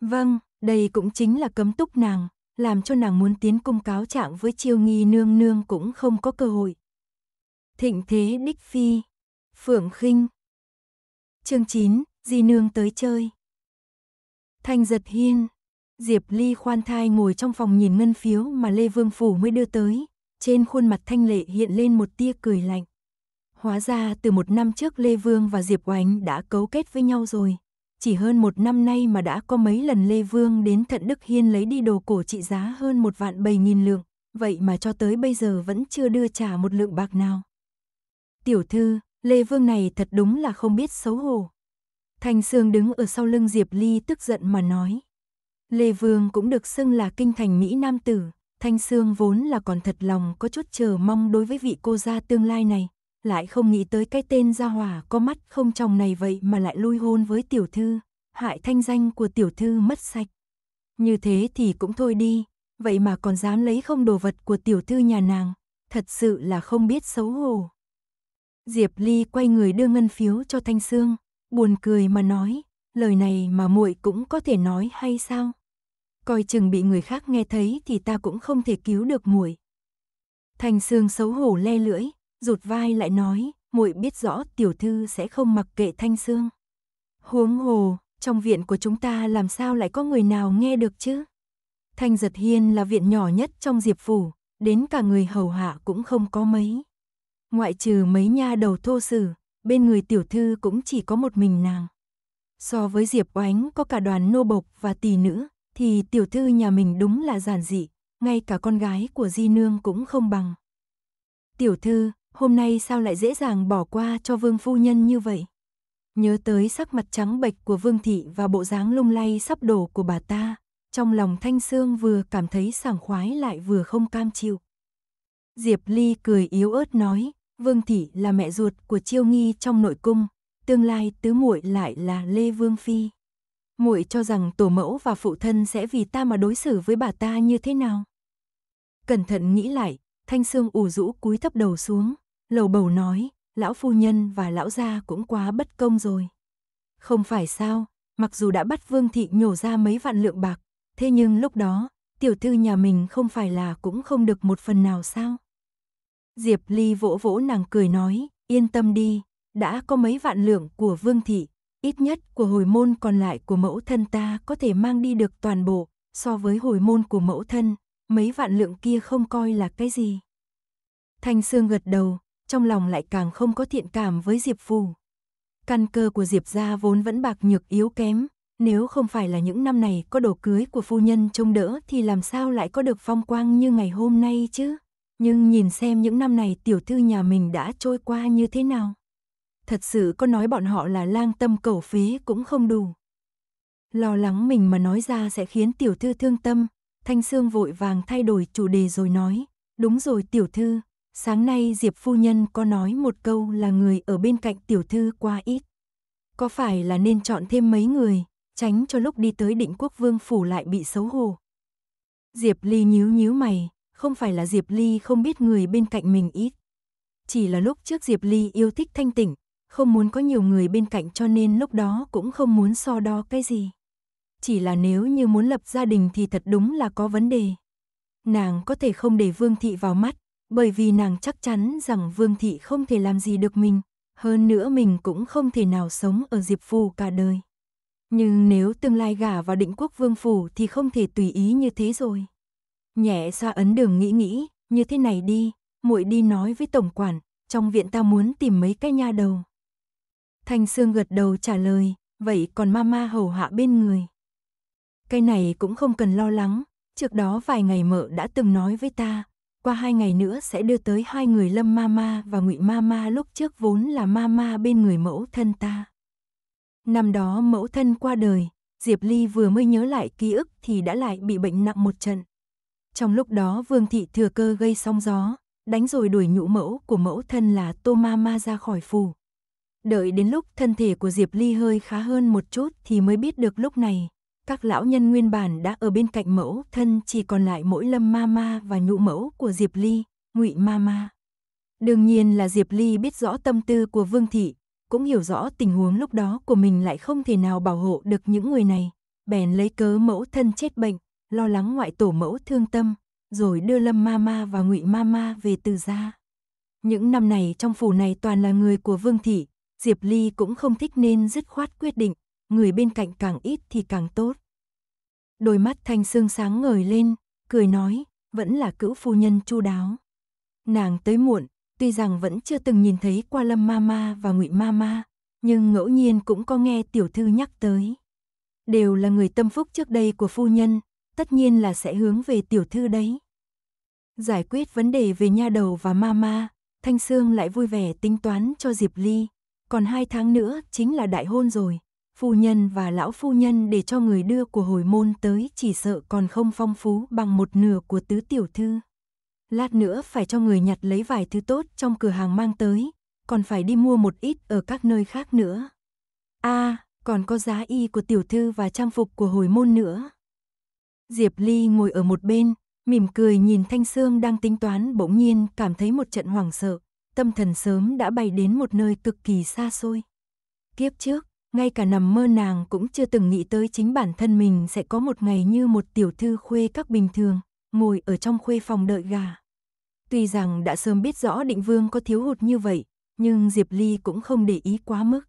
Vâng, đây cũng chính là cấm túc nàng, làm cho nàng muốn tiến cung cáo trạng với chiêu nghi nương nương cũng không có cơ hội. Thịnh thế đích phi, phượng khinh. Chương 9, di nương tới chơi. Thanh giật hiên, Diệp Ly khoan thai ngồi trong phòng nhìn ngân phiếu mà Lê Vương Phủ mới đưa tới, trên khuôn mặt thanh lệ hiện lên một tia cười lạnh. Hóa ra từ một năm trước Lê Vương và Diệp Oánh đã cấu kết với nhau rồi. Chỉ hơn một năm nay mà đã có mấy lần Lê Vương đến Thận Đức Hiên lấy đi đồ cổ trị giá hơn một vạn bảy nghìn lượng. Vậy mà cho tới bây giờ vẫn chưa đưa trả một lượng bạc nào. Tiểu thư, Lê Vương này thật đúng là không biết xấu hổ. Thành Sương đứng ở sau lưng Diệp Ly tức giận mà nói. Lê Vương cũng được xưng là kinh thành Mỹ Nam Tử. Thanh Sương vốn là còn thật lòng có chút chờ mong đối với vị cô gia tương lai này lại không nghĩ tới cái tên gia hòa có mắt không chồng này vậy mà lại lui hôn với tiểu thư, hại thanh danh của tiểu thư mất sạch. Như thế thì cũng thôi đi, vậy mà còn dám lấy không đồ vật của tiểu thư nhà nàng, thật sự là không biết xấu hổ. Diệp Ly quay người đưa ngân phiếu cho Thanh Sương, buồn cười mà nói, lời này mà muội cũng có thể nói hay sao? Coi chừng bị người khác nghe thấy thì ta cũng không thể cứu được muội. Thanh Sương xấu hổ le lưỡi, rụt vai lại nói, muội biết rõ tiểu thư sẽ không mặc kệ Thanh xương Huống hồ, trong viện của chúng ta làm sao lại có người nào nghe được chứ? Thanh Giật Hiên là viện nhỏ nhất trong Diệp phủ, đến cả người hầu hạ cũng không có mấy. Ngoại trừ mấy nha đầu thô sử, bên người tiểu thư cũng chỉ có một mình nàng. So với Diệp Oánh có cả đoàn nô bộc và tỳ nữ, thì tiểu thư nhà mình đúng là giản dị, ngay cả con gái của Di Nương cũng không bằng. Tiểu thư, hôm nay sao lại dễ dàng bỏ qua cho vương phu nhân như vậy? Nhớ tới sắc mặt trắng bệch của vương thị và bộ dáng lung lay sắp đổ của bà ta, trong lòng Thanh Sương vừa cảm thấy sảng khoái lại vừa không cam chịu. Diệp Ly cười yếu ớt nói, vương thị là mẹ ruột của Chiêu Nghi trong nội cung, tương lai tứ muội lại là Lê Vương Phi. Muội cho rằng tổ mẫu và phụ thân sẽ vì ta mà đối xử với bà ta như thế nào? Cẩn thận nghĩ lại, Thanh Sương ủ rũ cúi thấp đầu xuống, lầu bầu nói, lão phu nhân và lão gia cũng quá bất công rồi. Không phải sao, mặc dù đã bắt Vương Thị nhổ ra mấy vạn lượng bạc, thế nhưng lúc đó, tiểu thư nhà mình không phải là cũng không được một phần nào sao? Diệp Ly vỗ vỗ nàng cười nói, yên tâm đi, đã có mấy vạn lượng của Vương Thị, ít nhất của hồi môn còn lại của mẫu thân ta có thể mang đi được toàn bộ, so với hồi môn của mẫu thân, mấy vạn lượng kia không coi là cái gì. Thanh Sương gật đầu, trong lòng lại càng không có thiện cảm với Diệp Phù. Căn cơ của Diệp gia vốn vẫn bạc nhược yếu kém, nếu không phải là những năm này có đồ cưới của phu nhân trông đỡ thì làm sao lại có được phong quang như ngày hôm nay chứ. Nhưng nhìn xem những năm này tiểu thư nhà mình đã trôi qua như thế nào. Thật sự có nói bọn họ là lang tâm cẩu phế cũng không đủ. Lo lắng mình mà nói ra sẽ khiến tiểu thư thương tâm, Thanh Sương vội vàng thay đổi chủ đề rồi nói, đúng rồi tiểu thư, Sáng nay Diệp Phu Nhân có nói một câu là người ở bên cạnh tiểu thư qua ít. Có phải là nên chọn thêm mấy người, tránh cho lúc đi tới định quốc vương phủ lại bị xấu hổ. Diệp Ly nhíu nhíu mày, không phải là Diệp Ly không biết người bên cạnh mình ít. Chỉ là lúc trước Diệp Ly yêu thích thanh tịnh, không muốn có nhiều người bên cạnh cho nên lúc đó cũng không muốn so đo cái gì. Chỉ là nếu như muốn lập gia đình thì thật đúng là có vấn đề. Nàng có thể không để Vương Thị vào mắt, bởi vì nàng chắc chắn rằng Vương Thị không thể làm gì được mình, hơn nữa mình cũng không thể nào sống ở Diệp phù cả đời. Nhưng nếu tương lai gả vào định quốc Vương Phủ thì không thể tùy ý như thế rồi. Nhẹ xoa ấn đường nghĩ nghĩ, như thế này đi, muội đi nói với Tổng Quản, trong viện ta muốn tìm mấy cái nha đầu. Thanh Sương gật đầu trả lời, vậy còn mama hầu hạ bên người. Cái này cũng không cần lo lắng, trước đó vài ngày mợ đã từng nói với ta, qua hai ngày nữa sẽ đưa tới hai người Lâm ma ma và Ngụy ma ma lúc trước vốn là ma ma bên người mẫu thân ta. Năm đó mẫu thân qua đời, Diệp Ly vừa mới nhớ lại ký ức thì đã lại bị bệnh nặng một trận. Trong lúc đó Vương Thị thừa cơ gây sóng gió, đánh rồi đuổi nhũ mẫu của mẫu thân là Tô ma ma ra khỏi phù Đợi đến lúc thân thể của Diệp Ly hơi khá hơn một chút thì mới biết được lúc này, các lão nhân nguyên bản đã ở bên cạnh mẫu thân chỉ còn lại mỗi lâm ma ma và nhụ mẫu của Diệp Ly, ngụy ma ma. Đương nhiên là Diệp Ly biết rõ tâm tư của Vương Thị, cũng hiểu rõ tình huống lúc đó của mình lại không thể nào bảo hộ được những người này. Bèn lấy cớ mẫu thân chết bệnh, lo lắng ngoại tổ mẫu thương tâm, rồi đưa Lâm ma ma và Ngụy ma ma về từ gia. Những năm này trong phủ này toàn là người của Vương thị, Diệp Ly cũng không thích nên dứt khoát quyết định người bên cạnh càng ít thì càng tốt. Đôi mắt thanh sương sáng ngời lên, cười nói, vẫn là cữu phu nhân chu đáo. Nàng tới muộn, tuy rằng vẫn chưa từng nhìn thấy qua lâm mama và ngụy mama, nhưng ngẫu nhiên cũng có nghe tiểu thư nhắc tới. Đều là người tâm phúc trước đây của phu nhân, tất nhiên là sẽ hướng về tiểu thư đấy. Giải quyết vấn đề về nha đầu và mama, Thanh Sương lại vui vẻ tính toán cho Diệp Ly, còn hai tháng nữa chính là đại hôn rồi, phu nhân và lão phu nhân để cho người đưa của hồi môn tới chỉ sợ còn không phong phú bằng một nửa của tứ tiểu thư. Lát nữa phải cho người nhặt lấy vài thứ tốt trong cửa hàng mang tới, còn phải đi mua một ít ở các nơi khác nữa. a à, còn có giá y của tiểu thư và trang phục của hồi môn nữa. Diệp Ly ngồi ở một bên, mỉm cười nhìn Thanh Sương đang tính toán bỗng nhiên cảm thấy một trận hoảng sợ, tâm thần sớm đã bay đến một nơi cực kỳ xa xôi. Kiếp trước, ngay cả nằm mơ nàng cũng chưa từng nghĩ tới chính bản thân mình sẽ có một ngày như một tiểu thư khuê các bình thường, ngồi ở trong khuê phòng đợi gà. Tuy rằng đã sớm biết rõ định vương có thiếu hụt như vậy, nhưng Diệp Ly cũng không để ý quá mức.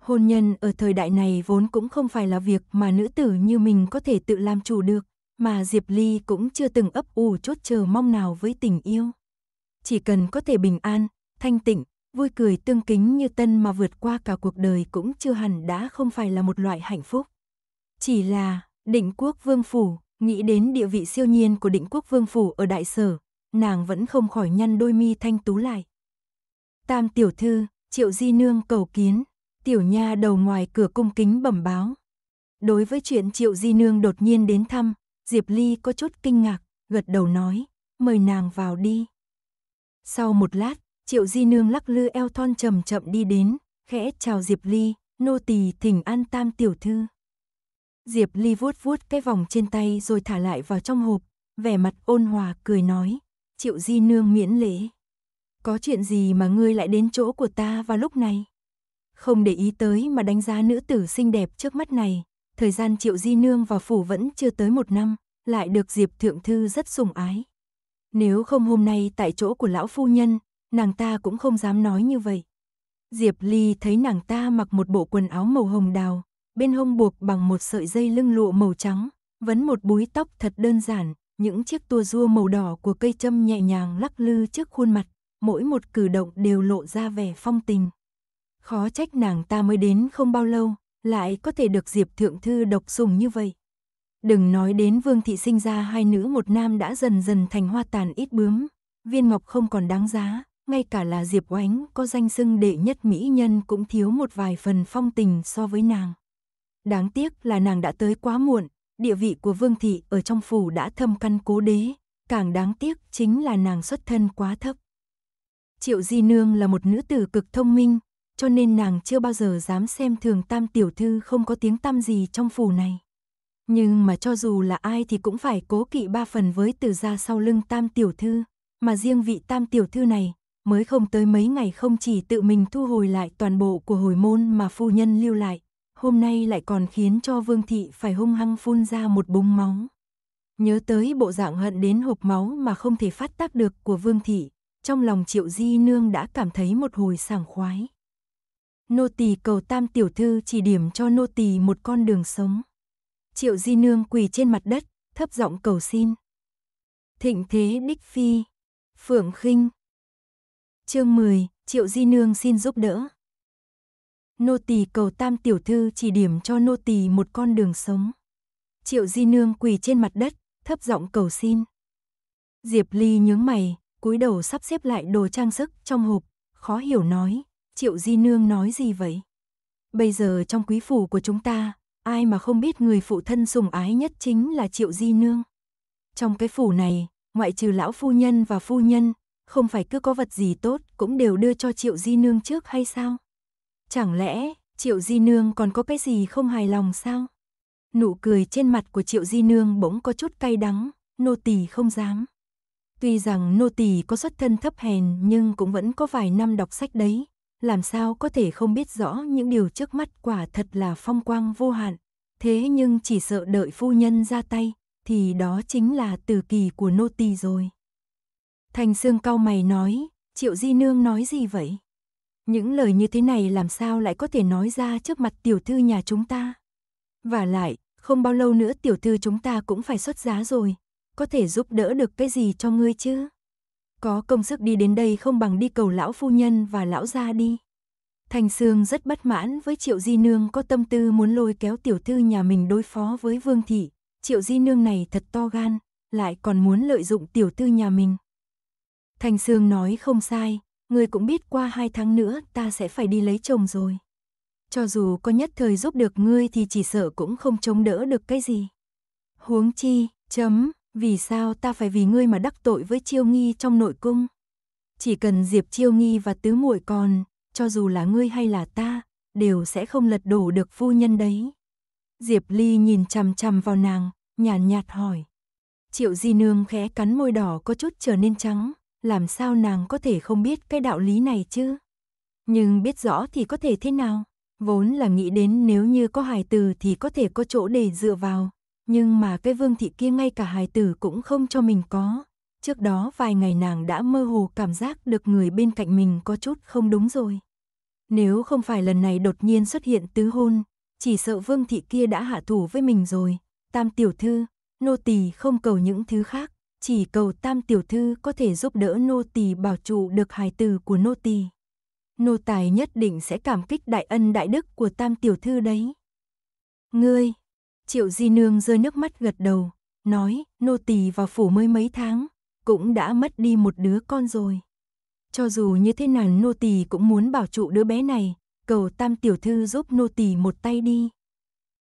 Hôn nhân ở thời đại này vốn cũng không phải là việc mà nữ tử như mình có thể tự làm chủ được, mà Diệp Ly cũng chưa từng ấp ủ chốt chờ mong nào với tình yêu. Chỉ cần có thể bình an, thanh tịnh, vui cười tương kính như tân mà vượt qua cả cuộc đời cũng chưa hẳn đã không phải là một loại hạnh phúc. Chỉ là, định quốc vương phủ, nghĩ đến địa vị siêu nhiên của định quốc vương phủ ở đại sở, nàng vẫn không khỏi nhăn đôi mi thanh tú lại. Tam tiểu thư, triệu di nương cầu kiến, tiểu nha đầu ngoài cửa cung kính bẩm báo. Đối với chuyện triệu di nương đột nhiên đến thăm, Diệp Ly có chút kinh ngạc, gật đầu nói, mời nàng vào đi. Sau một lát, Triệu Di Nương lắc lư eo thon chậm chậm đi đến, khẽ chào Diệp Ly, nô tỳ thỉnh an tam tiểu thư. Diệp Ly vuốt vuốt cái vòng trên tay rồi thả lại vào trong hộp, vẻ mặt ôn hòa cười nói, Triệu Di Nương miễn lễ. Có chuyện gì mà ngươi lại đến chỗ của ta vào lúc này? Không để ý tới mà đánh giá nữ tử xinh đẹp trước mắt này, thời gian Triệu Di Nương vào phủ vẫn chưa tới một năm, lại được Diệp Thượng Thư rất sủng ái. Nếu không hôm nay tại chỗ của lão phu nhân, nàng ta cũng không dám nói như vậy. Diệp Ly thấy nàng ta mặc một bộ quần áo màu hồng đào, bên hông buộc bằng một sợi dây lưng lụa màu trắng, vấn một búi tóc thật đơn giản, những chiếc tua rua màu đỏ của cây châm nhẹ nhàng lắc lư trước khuôn mặt, mỗi một cử động đều lộ ra vẻ phong tình. Khó trách nàng ta mới đến không bao lâu, lại có thể được Diệp Thượng Thư độc sùng như vậy. Đừng nói đến Vương Thị sinh ra hai nữ một nam đã dần dần thành hoa tàn ít bướm, viên ngọc không còn đáng giá, ngay cả là Diệp Oánh có danh xưng đệ nhất mỹ nhân cũng thiếu một vài phần phong tình so với nàng. Đáng tiếc là nàng đã tới quá muộn, địa vị của Vương Thị ở trong phủ đã thâm căn cố đế, càng đáng tiếc chính là nàng xuất thân quá thấp. Triệu Di Nương là một nữ tử cực thông minh, cho nên nàng chưa bao giờ dám xem thường tam tiểu thư không có tiếng tăm gì trong phủ này. Nhưng mà cho dù là ai thì cũng phải cố kỵ ba phần với từ ra sau lưng tam tiểu thư, mà riêng vị tam tiểu thư này mới không tới mấy ngày không chỉ tự mình thu hồi lại toàn bộ của hồi môn mà phu nhân lưu lại, hôm nay lại còn khiến cho Vương Thị phải hung hăng phun ra một búng máu. Nhớ tới bộ dạng hận đến hộp máu mà không thể phát tác được của Vương Thị, trong lòng Triệu Di Nương đã cảm thấy một hồi sảng khoái. Nô tỳ cầu tam tiểu thư chỉ điểm cho nô tỳ một con đường sống. Triệu Di Nương quỳ trên mặt đất, thấp giọng cầu xin. Thịnh thế đích phi, phượng khinh, Chương 10, Triệu Di Nương xin giúp đỡ. Nô tỳ cầu tam tiểu thư chỉ điểm cho nô tỳ một con đường sống. Triệu Di Nương quỳ trên mặt đất, thấp giọng cầu xin. Diệp Ly nhướng mày, cúi đầu sắp xếp lại đồ trang sức trong hộp, khó hiểu nói, Triệu Di Nương nói gì vậy? Bây giờ trong quý phủ của chúng ta, ai mà không biết người phụ thân sủng ái nhất chính là Triệu Di Nương. Trong cái phủ này, ngoại trừ lão phu nhân và phu nhân, không phải cứ có vật gì tốt cũng đều đưa cho Triệu Di Nương trước hay sao? Chẳng lẽ Triệu Di Nương còn có cái gì không hài lòng sao? Nụ cười trên mặt của Triệu Di Nương bỗng có chút cay đắng, nô tỳ không dám. Tuy rằng nô tỳ có xuất thân thấp hèn nhưng cũng vẫn có vài năm đọc sách đấy, làm sao có thể không biết rõ những điều trước mắt quả thật là phong quang vô hạn. Thế nhưng chỉ sợ đợi phu nhân ra tay, thì đó chính là từ kỳ của nô tỳ rồi. Thành Sương cau mày nói, Triệu Di Nương nói gì vậy? Những lời như thế này làm sao lại có thể nói ra trước mặt tiểu thư nhà chúng ta? Và lại, không bao lâu nữa tiểu thư chúng ta cũng phải xuất giá rồi, có thể giúp đỡ được cái gì cho ngươi chứ? Có công sức đi đến đây không bằng đi cầu lão phu nhân và lão gia đi. Thành Sương rất bất mãn với Triệu Di Nương có tâm tư muốn lôi kéo tiểu thư nhà mình đối phó với Vương Thị. Triệu Di Nương này thật to gan, lại còn muốn lợi dụng tiểu thư nhà mình. Thành Sương nói không sai, ngươi cũng biết qua hai tháng nữa ta sẽ phải đi lấy chồng rồi. Cho dù có nhất thời giúp được ngươi thì chỉ sợ cũng không chống đỡ được cái gì. Huống chi, chấm, vì sao ta phải vì ngươi mà đắc tội với Chiêu Nghi trong nội cung? Chỉ cần Diệp Chiêu Nghi và Tứ muội còn, cho dù là ngươi hay là ta, đều sẽ không lật đổ được phu nhân đấy. Diệp Ly nhìn chằm chằm vào nàng, nhàn nhạt, nhạt hỏi. Triệu Di Nương khẽ cắn môi đỏ có chút trở nên trắng, làm sao nàng có thể không biết cái đạo lý này chứ? Nhưng biết rõ thì có thể thế nào? Vốn là nghĩ đến nếu như có hài tử thì có thể có chỗ để dựa vào, nhưng mà cái vương thị kia ngay cả hài tử cũng không cho mình có. Trước đó vài ngày nàng đã mơ hồ cảm giác được người bên cạnh mình có chút không đúng rồi. Nếu không phải lần này đột nhiên xuất hiện tứ hôn, chỉ sợ vương thị kia đã hạ thủ với mình rồi. Tam tiểu thư, nô tỳ không cầu những thứ khác, chỉ cầu tam tiểu thư có thể giúp đỡ nô tỳ bảo trụ được hài tử của nô tỳ. Nô tài nhất định sẽ cảm kích đại ân đại đức của tam tiểu thư đấy. Ngươi, triệu di nương rơi nước mắt gật đầu, nói nô tỳ vào phủ mới mấy tháng, cũng đã mất đi một đứa con rồi. Cho dù như thế nào nô tỳ cũng muốn bảo trụ đứa bé này, cầu tam tiểu thư giúp nô tỳ một tay đi.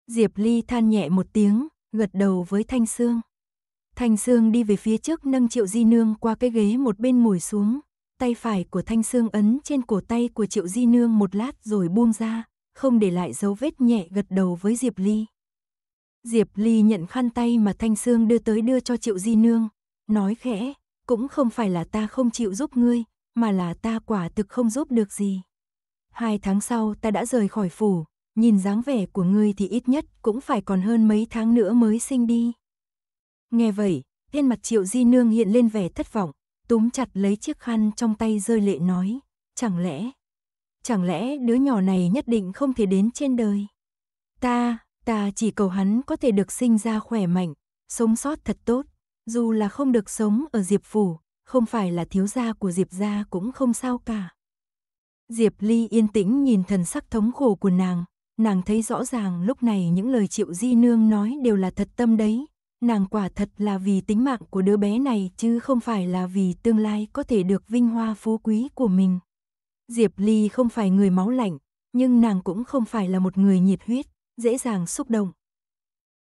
Diệp Ly than nhẹ một tiếng, gật đầu với Thanh Sương. Thanh Sương đi về phía trước nâng Triệu Di Nương qua cái ghế một bên ngồi xuống, tay phải của Thanh Sương ấn trên cổ tay của Triệu Di Nương một lát rồi buông ra, không để lại dấu vết nhẹ gật đầu với Diệp Ly. Diệp Ly nhận khăn tay mà Thanh Sương đưa tới đưa cho Triệu Di Nương, nói khẽ, cũng không phải là ta không chịu giúp ngươi, mà là ta quả thực không giúp được gì. Hai tháng sau ta đã rời khỏi phủ, nhìn dáng vẻ của ngươi thì ít nhất cũng phải còn hơn mấy tháng nữa mới sinh đi. Nghe vậy, trên mặt Triệu Di Nương hiện lên vẻ thất vọng, túm chặt lấy chiếc khăn trong tay rơi lệ nói, chẳng lẽ, chẳng lẽ đứa nhỏ này nhất định không thể đến trên đời. Ta, ta chỉ cầu hắn có thể được sinh ra khỏe mạnh, sống sót thật tốt, dù là không được sống ở Diệp Phủ, không phải là thiếu gia của Diệp gia cũng không sao cả. Diệp Ly yên tĩnh nhìn thần sắc thống khổ của nàng, nàng thấy rõ ràng lúc này những lời Triệu Di Nương nói đều là thật tâm đấy, nàng quả thật là vì tính mạng của đứa bé này chứ không phải là vì tương lai có thể được vinh hoa phú quý của mình. Diệp Ly không phải người máu lạnh, nhưng nàng cũng không phải là một người nhiệt huyết, dễ dàng xúc động.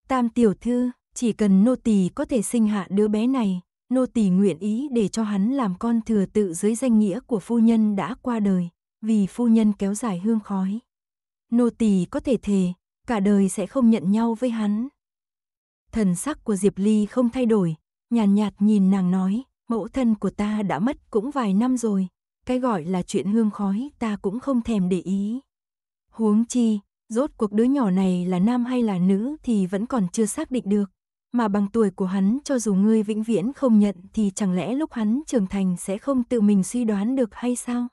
Tam tiểu thư, chỉ cần nô tỳ có thể sinh hạ đứa bé này, nô tỳ nguyện ý để cho hắn làm con thừa tự dưới danh nghĩa của phu nhân đã qua đời, vì phu nhân kéo dài hương khói. Nô tỳ có thể thề, cả đời sẽ không nhận nhau với hắn. Thần sắc của Diệp Ly không thay đổi, nhàn nhạt, nhạt nhìn nàng nói, mẫu thân của ta đã mất cũng vài năm rồi, cái gọi là chuyện hương khói ta cũng không thèm để ý. Huống chi, rốt cuộc đứa nhỏ này là nam hay là nữ thì vẫn còn chưa xác định được, mà bằng tuổi của hắn cho dù ngươi vĩnh viễn không nhận thì chẳng lẽ lúc hắn trưởng thành sẽ không tự mình suy đoán được hay sao?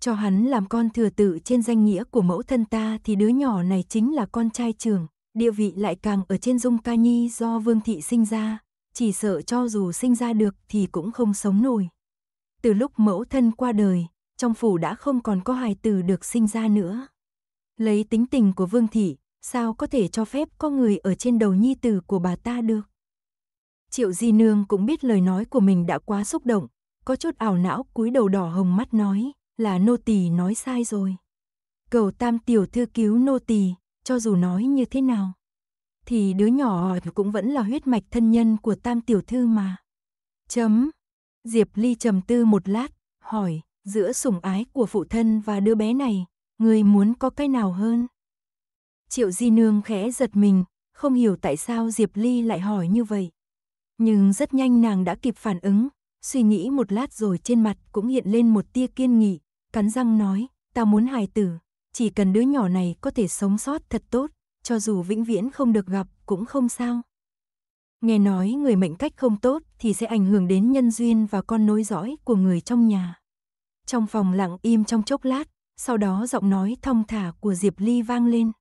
Cho hắn làm con thừa tự trên danh nghĩa của mẫu thân ta thì đứa nhỏ này chính là con trai trưởng, địa vị lại càng ở trên Dung Ca Nhi do Vương Thị sinh ra, chỉ sợ cho dù sinh ra được thì cũng không sống nổi. Từ lúc mẫu thân qua đời, trong phủ đã không còn có hài tử được sinh ra nữa. Lấy tính tình của Vương Thị, sao có thể cho phép có người ở trên đầu nhi tử của bà ta được? Triệu Di Nương cũng biết lời nói của mình đã quá xúc động, có chút ảo não cúi đầu đỏ hồng mắt nói, là nô tỳ nói sai rồi. Cầu tam tiểu thư cứu nô tỳ, cho dù nói như thế nào, thì đứa nhỏ cũng vẫn là huyết mạch thân nhân của tam tiểu thư mà. Chấm. Diệp Ly trầm tư một lát, hỏi, giữa sủng ái của phụ thân và đứa bé này, người muốn có cái nào hơn? Triệu Di Nương khẽ giật mình, không hiểu tại sao Diệp Ly lại hỏi như vậy. Nhưng rất nhanh nàng đã kịp phản ứng, suy nghĩ một lát rồi trên mặt cũng hiện lên một tia kiên nghị, cắn răng nói, ta muốn hài tử chỉ cần đứa nhỏ này có thể sống sót thật tốt, cho dù vĩnh viễn không được gặp cũng không sao. Nghe nói người mệnh cách không tốt thì sẽ ảnh hưởng đến nhân duyên và con nối dõi của người trong nhà. Trong phòng lặng im trong chốc lát, sau đó giọng nói thong thả của Diệp Ly vang lên.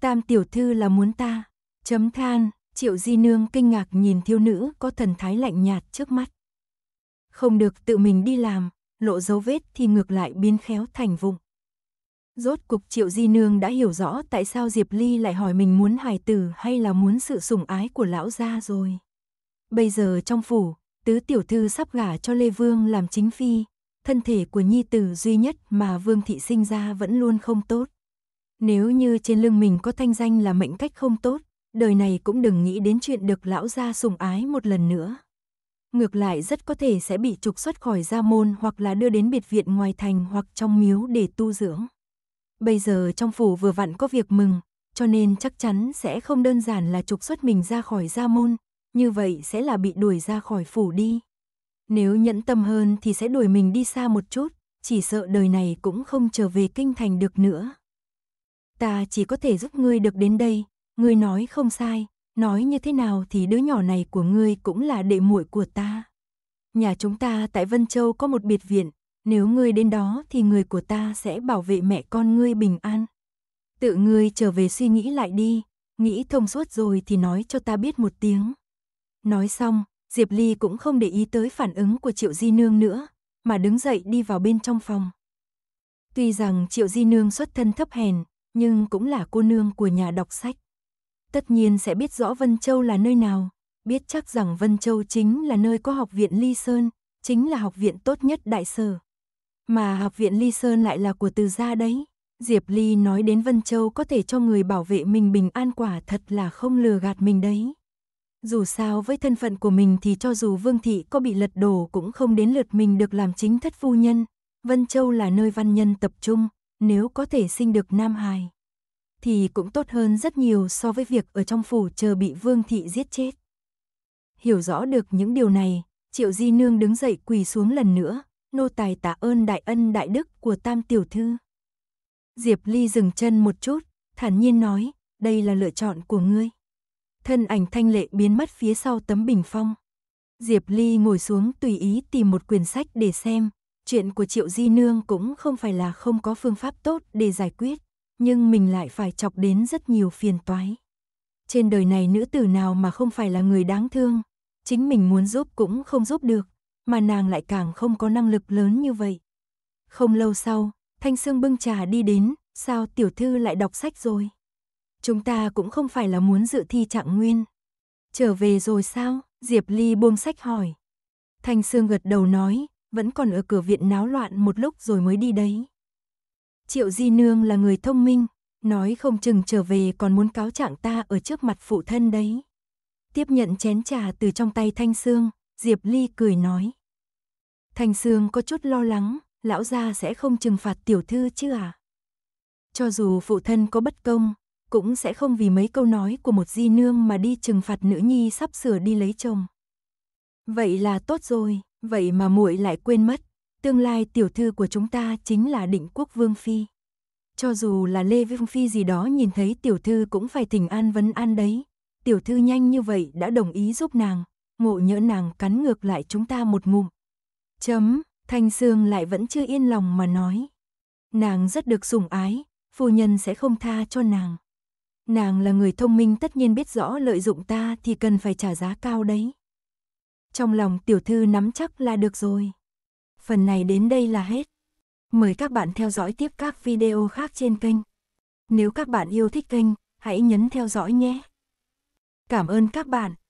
Tam tiểu thư là muốn ta, chấm than, triệu di nương kinh ngạc nhìn thiếu nữ có thần thái lạnh nhạt trước mắt. Không được tự mình đi làm, lộ dấu vết thì ngược lại biến khéo thành vụng. Rốt cục Triệu Di Nương đã hiểu rõ tại sao Diệp Ly lại hỏi mình muốn hài tử hay là muốn sự sủng ái của lão gia rồi. Bây giờ trong phủ, tứ tiểu thư sắp gả cho Lê Vương làm chính phi, thân thể của nhi tử duy nhất mà Vương thị sinh ra vẫn luôn không tốt. Nếu như trên lưng mình có thanh danh là mệnh cách không tốt, đời này cũng đừng nghĩ đến chuyện được lão gia sủng ái một lần nữa. Ngược lại rất có thể sẽ bị trục xuất khỏi gia môn hoặc là đưa đến biệt viện ngoài thành hoặc trong miếu để tu dưỡng. Bây giờ trong phủ vừa vặn có việc mừng, cho nên chắc chắn sẽ không đơn giản là trục xuất mình ra khỏi gia môn, như vậy sẽ là bị đuổi ra khỏi phủ đi. Nếu nhẫn tâm hơn thì sẽ đuổi mình đi xa một chút, chỉ sợ đời này cũng không trở về kinh thành được nữa. Ta chỉ có thể giúp ngươi được đến đây, ngươi nói không sai, nói như thế nào thì đứa nhỏ này của ngươi cũng là đệ muội của ta. Nhà chúng ta tại Vân Châu có một biệt viện, nếu ngươi đến đó thì người của ta sẽ bảo vệ mẹ con ngươi bình an. Tự ngươi trở về suy nghĩ lại đi, nghĩ thông suốt rồi thì nói cho ta biết một tiếng. Nói xong, Diệp Ly cũng không để ý tới phản ứng của Triệu Di Nương nữa, mà đứng dậy đi vào bên trong phòng. Tuy rằng Triệu Di Nương xuất thân thấp hèn, nhưng cũng là cô nương của nhà đọc sách. Tất nhiên sẽ biết rõ Vân Châu là nơi nào, biết chắc rằng Vân Châu chính là nơi có học viện Ly Sơn, chính là học viện tốt nhất đại sở. Mà học viện Ly Sơn lại là của từ gia đấy. Diệp Ly nói đến Vân Châu có thể cho người bảo vệ mình bình an quả thật là không lừa gạt mình đấy. Dù sao với thân phận của mình thì cho dù Vương Thị có bị lật đổ cũng không đến lượt mình được làm chính thất phu nhân. Vân Châu là nơi văn nhân tập trung, nếu có thể sinh được Nam Hài. Thì cũng tốt hơn rất nhiều so với việc ở trong phủ chờ bị Vương Thị giết chết. Hiểu rõ được những điều này, Triệu Di Nương đứng dậy quỳ xuống lần nữa, nô tài tạ ơn đại ân đại đức của tam tiểu thư. Diệp Ly dừng chân một chút, thản nhiên nói, đây là lựa chọn của ngươi. Thân ảnh thanh lệ biến mất phía sau tấm bình phong. Diệp Ly ngồi xuống tùy ý tìm một quyển sách để xem, chuyện của Triệu Di Nương cũng không phải là không có phương pháp tốt để giải quyết, nhưng mình lại phải chọc đến rất nhiều phiền toái. Trên đời này nữ tử nào mà không phải là người đáng thương, chính mình muốn giúp cũng không giúp được, mà nàng lại càng không có năng lực lớn như vậy. Không lâu sau, Thanh Sương bưng trà đi đến, sao tiểu thư lại đọc sách rồi? Chúng ta cũng không phải là muốn dự thi trạng nguyên. Trở về rồi sao? Diệp Ly buông sách hỏi. Thanh Sương gật đầu nói, vẫn còn ở cửa viện náo loạn một lúc rồi mới đi đấy. Triệu Di Nương là người thông minh, nói không chừng trở về còn muốn cáo trạng ta ở trước mặt phụ thân đấy. Tiếp nhận chén trà từ trong tay Thanh Sương, Diệp Ly cười nói. Thành Sương có chút lo lắng, lão gia sẽ không trừng phạt tiểu thư chứ à? Cho dù phụ thân có bất công, cũng sẽ không vì mấy câu nói của một di nương mà đi trừng phạt nữ nhi sắp sửa đi lấy chồng. Vậy là tốt rồi, vậy mà muội lại quên mất, tương lai tiểu thư của chúng ta chính là định quốc vương phi. Cho dù là Lê Vương Phi gì đó nhìn thấy tiểu thư cũng phải thỉnh an vấn an đấy, tiểu thư nhanh như vậy đã đồng ý giúp nàng, ngộ nhỡ nàng cắn ngược lại chúng ta một ngụm. Chấm, Thanh Sương lại vẫn chưa yên lòng mà nói. Nàng rất được sủng ái, phu nhân sẽ không tha cho nàng. Nàng là người thông minh tất nhiên biết rõ lợi dụng ta thì cần phải trả giá cao đấy. Trong lòng tiểu thư nắm chắc là được rồi. Phần này đến đây là hết. Mời các bạn theo dõi tiếp các video khác trên kênh. Nếu các bạn yêu thích kênh, hãy nhấn theo dõi nhé. Cảm ơn các bạn.